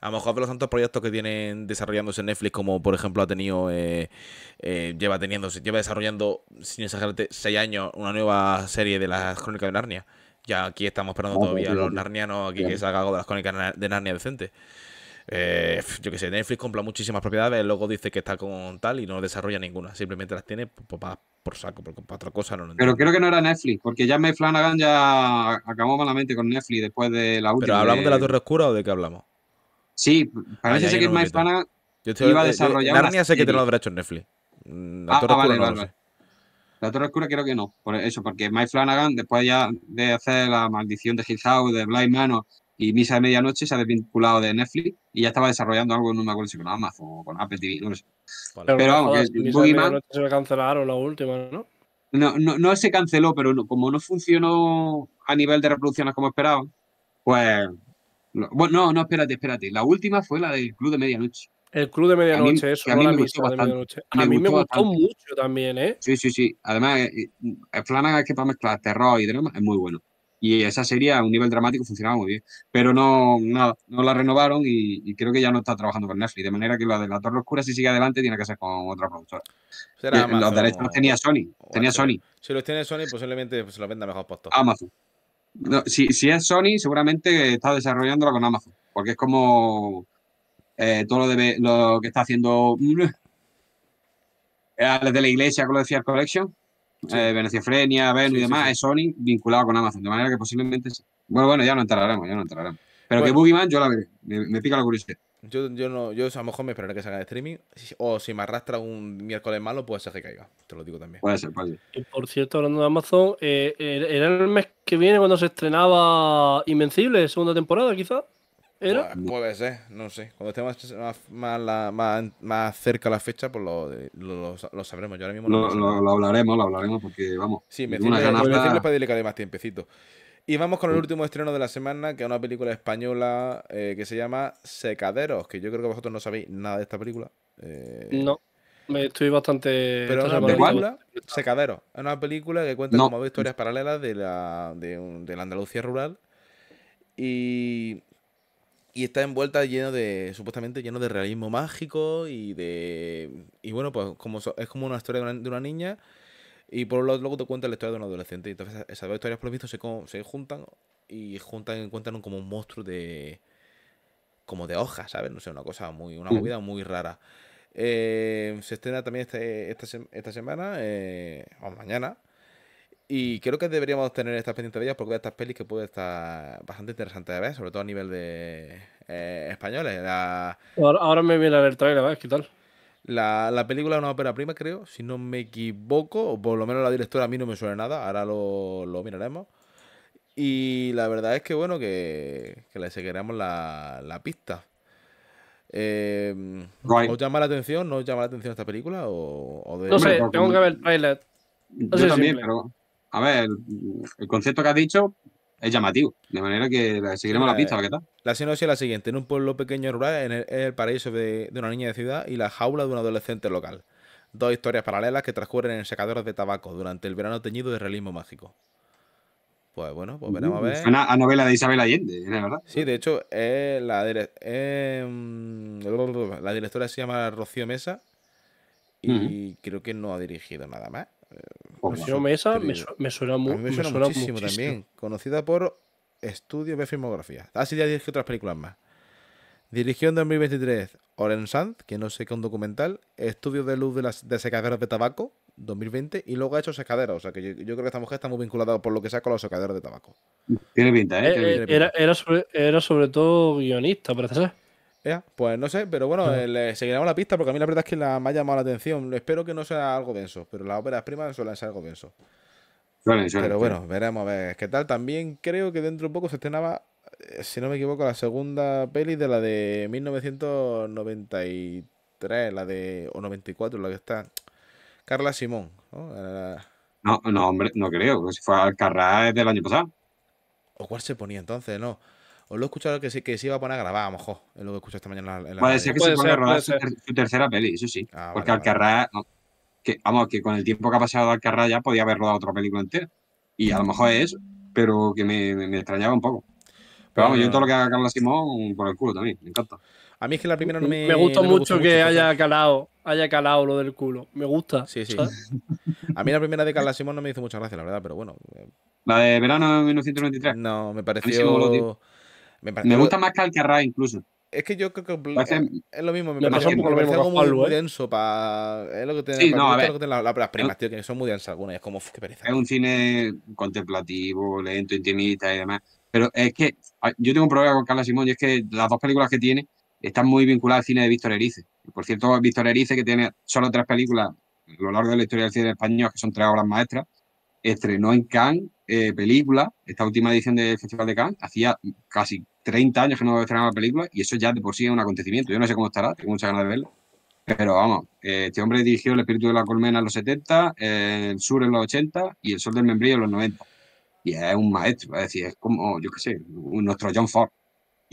Speaker 1: a lo mejor de los tantos proyectos que tienen desarrollándose en Netflix, como por ejemplo ha tenido, eh, eh, lleva teniendo, lleva desarrollando, sin exagerarte, seis años una nueva serie de las Crónicas de Narnia. Ya aquí estamos esperando todavía a los narnianos aquí que salga algo de las Crónicas de Narnia decente. Eh, yo que sé, Netflix compra muchísimas propiedades, luego dice que está con tal y no desarrolla ninguna, simplemente las tiene pues, por, saco, por, otra cosa. No lo pero creo que no era
Speaker 3: Netflix, porque ya May Flanagan ya acabó malamente con Netflix después de la última. ¿Pero hablamos de, la Torre
Speaker 1: Oscura o de qué hablamos? Sí, parece ah, sé que no
Speaker 3: Flanagan iba a desarrollar. sé que tenemos los
Speaker 1: derechos en Netflix. Mm, la ah, Torre ah, Oscura
Speaker 3: La Torre Oscura creo que no, por eso, porque Mike Flanagan, después ya de hacer la maldición de Hill House, de Blind Manor y Misa de Medianoche se ha desvinculado de Netflix y ya estaba desarrollando algo, no me acuerdo si con Amazon o con Apple TV, no lo sé. Pero, vamos, que Misa
Speaker 2: cancelaron la última, ¿no?
Speaker 3: No, no, se canceló, pero como no funcionó a nivel de reproducciones como esperaba, pues. Bueno, no, no, espérate, espérate. La última fue la del Club de Medianoche.
Speaker 2: El Club de Medianoche, eso, a mí me gustó A mí me gustó
Speaker 3: mucho también, ¿eh? Sí, sí, sí. Además, eh, eh, Flanagan que para mezclar terror y demás es muy bueno y esa sería a un nivel dramático funcionaba muy bien. Pero no, nada no la renovaron y, creo que ya no está trabajando con Netflix. De manera que la de la Torre Oscura, si sigue adelante, tiene que ser
Speaker 1: con otra productora.
Speaker 3: Eh, los derechos los tenía Sony. Tenía Sony.
Speaker 1: Si los tiene Sony, posiblemente se los venda mejor puesto.
Speaker 3: Amazon. si, si es Sony, seguramente está desarrollándola con Amazon. Porque es como eh, todo lo, que está haciendo. Eh, desde la iglesia como lo el Collection, eh, Veneciafrenia, Venus y demás, es Sony vinculado con Amazon. De manera que posiblemente. Bueno, bueno, ya no entraremos, ya no Pero que que Man yo la veré. Me, pica la curiosidad.
Speaker 1: Yo, yo no, yo a lo mejor me esperaré que salga de streaming. O si me arrastra
Speaker 2: un miércoles malo, puede ser que caiga. Te lo digo
Speaker 1: también.
Speaker 3: Puede ser, puede ser.
Speaker 2: Y por cierto, hablando de Amazon, eh, eh, ¿era el mes que viene cuando se estrenaba Invencible, segunda temporada, quizás?
Speaker 1: ¿Era? Pues, puede ser, no sé. Cuando esté más, más, más, cerca la fecha, pues lo, sabremos. Yo ahora mismo no lo, Lo hablaremos, lo hablaremos, porque vamos. Sí, me sirve, pues, para pedirle que más tiempecito. Y vamos con el último estreno de la semana, que es una película española eh, que se llama Secaderos, que yo creo que vosotros no sabéis nada de esta película. Eh. No,
Speaker 2: me estoy bastante. Pero es una película, Secaderos, es una película que cuenta como como historias
Speaker 1: paralelas de la Andalucía rural. Y y está envuelta lleno de supuestamente lleno de realismo mágico y de y bueno pues como es como una historia de una, niña y por lo lado luego te cuenta la historia de un adolescente y entonces esas dos historias por lo visto se, juntan y juntan encuentran como un monstruo de como de hojas sabes no sé una cosa muy una movida muy rara eh, se estrena también este, esta, esta semana eh, o mañana y creo que deberíamos tener estas pendientes de ellas porque hay estas pelis que puede estar bastante interesante de ver, sobre todo a nivel de eh, españoles.
Speaker 2: Ahora, me viene el trailer, ¿ves? ¿Qué tal?
Speaker 1: La, película es una ópera prima, creo, si no me equivoco, o por lo menos la directora a mí no me suena nada, ahora lo, miraremos. Y la verdad es que, bueno, que, le seguiremos la, pista. Eh, ¿Os llama la atención? ¿No os llama la atención esta película? O, No sé, tengo que ver
Speaker 2: el trailer. Yo también,
Speaker 1: a ver,
Speaker 3: el concepto que has dicho es llamativo. De manera que seguiremos la, pista,
Speaker 1: La sinopsis es la siguiente: en un pueblo pequeño rural, en el, paraíso de, una niña de ciudad y la jaula de un adolescente local. Dos historias paralelas que transcurren en secadores de tabaco durante el verano teñido de realismo mágico. Pues bueno, pues veremos a uh, ver. Una, novela de Isabel Allende, ¿eh? verdad. Sí, de hecho, la, mm, la directora se llama Rocío Mesa y creo que no ha dirigido nada más. Pues Mesa me, suena, muchísimo, también. Conocida por Estudio de Filmografía. Así ah, sí, ya dirigió otras películas más. Dirigió en 2023 Oren Sand, que no sé qué un documental, Estudios de Luz de, las, de Secaderos de Tabaco, 2020, y luego ha hecho Secaderos. O sea, que yo, creo que esta mujer está muy vinculada por lo que sea con los secaderos de tabaco.
Speaker 2: Tiene pinta, ¿eh? eh, eh era, sobre, todo guionista,
Speaker 1: parece ser pues no sé, pero bueno, eh, le seguiremos la pista porque a mí la verdad es que la, me ha llamado la atención. Espero que no sea algo denso, pero las óperas primas suelen ser algo denso.
Speaker 2: pero bueno,
Speaker 1: veremos a ver qué tal. También creo que dentro de un poco se estrenaba, eh, si no me equivoco, la segunda peli de la de 1993, la de. o 94, la que está. Carla Simón. No,
Speaker 3: no, hombre, no creo. Si fue Alcarraz del año pasado.
Speaker 1: ¿O cuál se ponía entonces? No. Os lo he escuchado que se, que se iba a poner a grabar, a lo mejor. Es lo que he escuchado esta mañana. En la, Puede ser que se pone a rodar su,
Speaker 3: tercera peli, eso sí. Ah, porque vale, que, vamos, que con el tiempo que ha pasado de Alcarrá ya podía haber rodado otra película entera. Y a lo mejor es eso, pero que me, me extrañaba un poco. Pero vamos, yo todo lo que haga Carla Simón con el culo también, me encanta.
Speaker 2: A mí es que la primera no me. Me gusta mucho, que haya calado, haya calado
Speaker 1: lo del culo. Me gusta. Sí, sí. A mí la primera de Carla Simón no me hizo mucha gracia, la verdad, pero bueno. Eh, la de verano de 1993. No, me pareció. Me, gusta más que Alcarraz incluso. Es que yo creo que es lo mismo. Me, me parece, poco muy, denso. para Es lo que tiene, las primas, tío, que son muy densas algunas. Es como, Es un cine
Speaker 3: contemplativo, lento, intimista y demás. Pero es que yo tengo un problema con Carla Simón y es que las dos películas que tiene están muy vinculadas al cine de Víctor Erice. Por cierto, Víctor Erice, que tiene solo tres películas a lo largo de la historia del cine español, que son tres obras maestras, estrenó en Cannes eh, película, esta última edición del Festival de Cannes, hacía casi 30 años que no estrenaba película y eso ya de por sí es un acontecimiento. Yo no sé cómo estará, tengo muchas ganas de verlo. Pero vamos, eh, este hombre dirigió El espíritu de la colmena en los 70, eh, El sur en los 80 y El sol del membrillo en los 90. Y es un maestro, es decir, es como, yo qué sé, nuestro John Ford.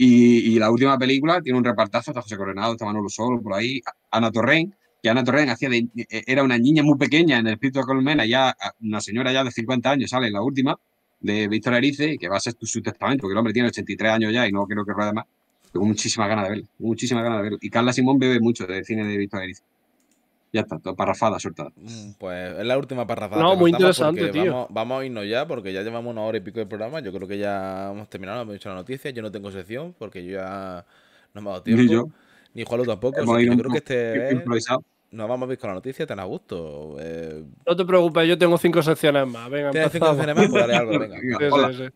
Speaker 3: Y, la última película tiene un repartazo, está José Coronado, está Manolo Solo, por ahí, Ana Torrein, que Ana Torrén eh, era una niña muy pequeña en el espíritu de Colmena, ya una señora ya de 50 años, sale la última, de Víctor Erice, que va a ser su testamento, porque el hombre tiene 83 años ya y no creo que rueda más. Tengo muchísima ganas de verlo muchísima ganas de verlo Y Carla Simón bebe mucho del cine de Víctor Erice. Ya está, todo parrafada, soltada. Mm,
Speaker 1: pues es la última parrafada. No, muy interesante, tío. Vamos, a irnos ya, porque ya llevamos una hora y pico de programa. Yo creo que ya hemos terminado, hemos dicho la noticia. Yo no tengo sección, porque yo ya no me dado tiempo. yo. Ni Juanlu tampoco. yo creo que este Nos vamos a
Speaker 2: ver con la noticia tan a gusto. Eh. No te preocupes, yo tengo cinco secciones más. Venga, Tienes cinco secciones más, pues algo. Venga.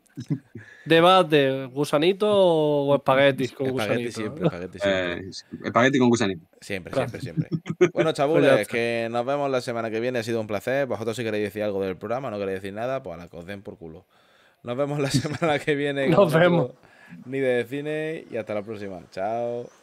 Speaker 2: Debate, ¿gusanito o espaguetis eh, con gusanito? Siempre, siempre.
Speaker 3: Espaguetis con gusanito. Siempre, siempre, siempre.
Speaker 2: bueno, chavales,
Speaker 1: que nos vemos la semana que viene. Ha sido un placer. Vosotros si queréis decir algo del programa, no queréis decir nada, pues a la que por culo. Nos vemos la semana que viene. nos vemos. Ni de cine y hasta la próxima. Chao.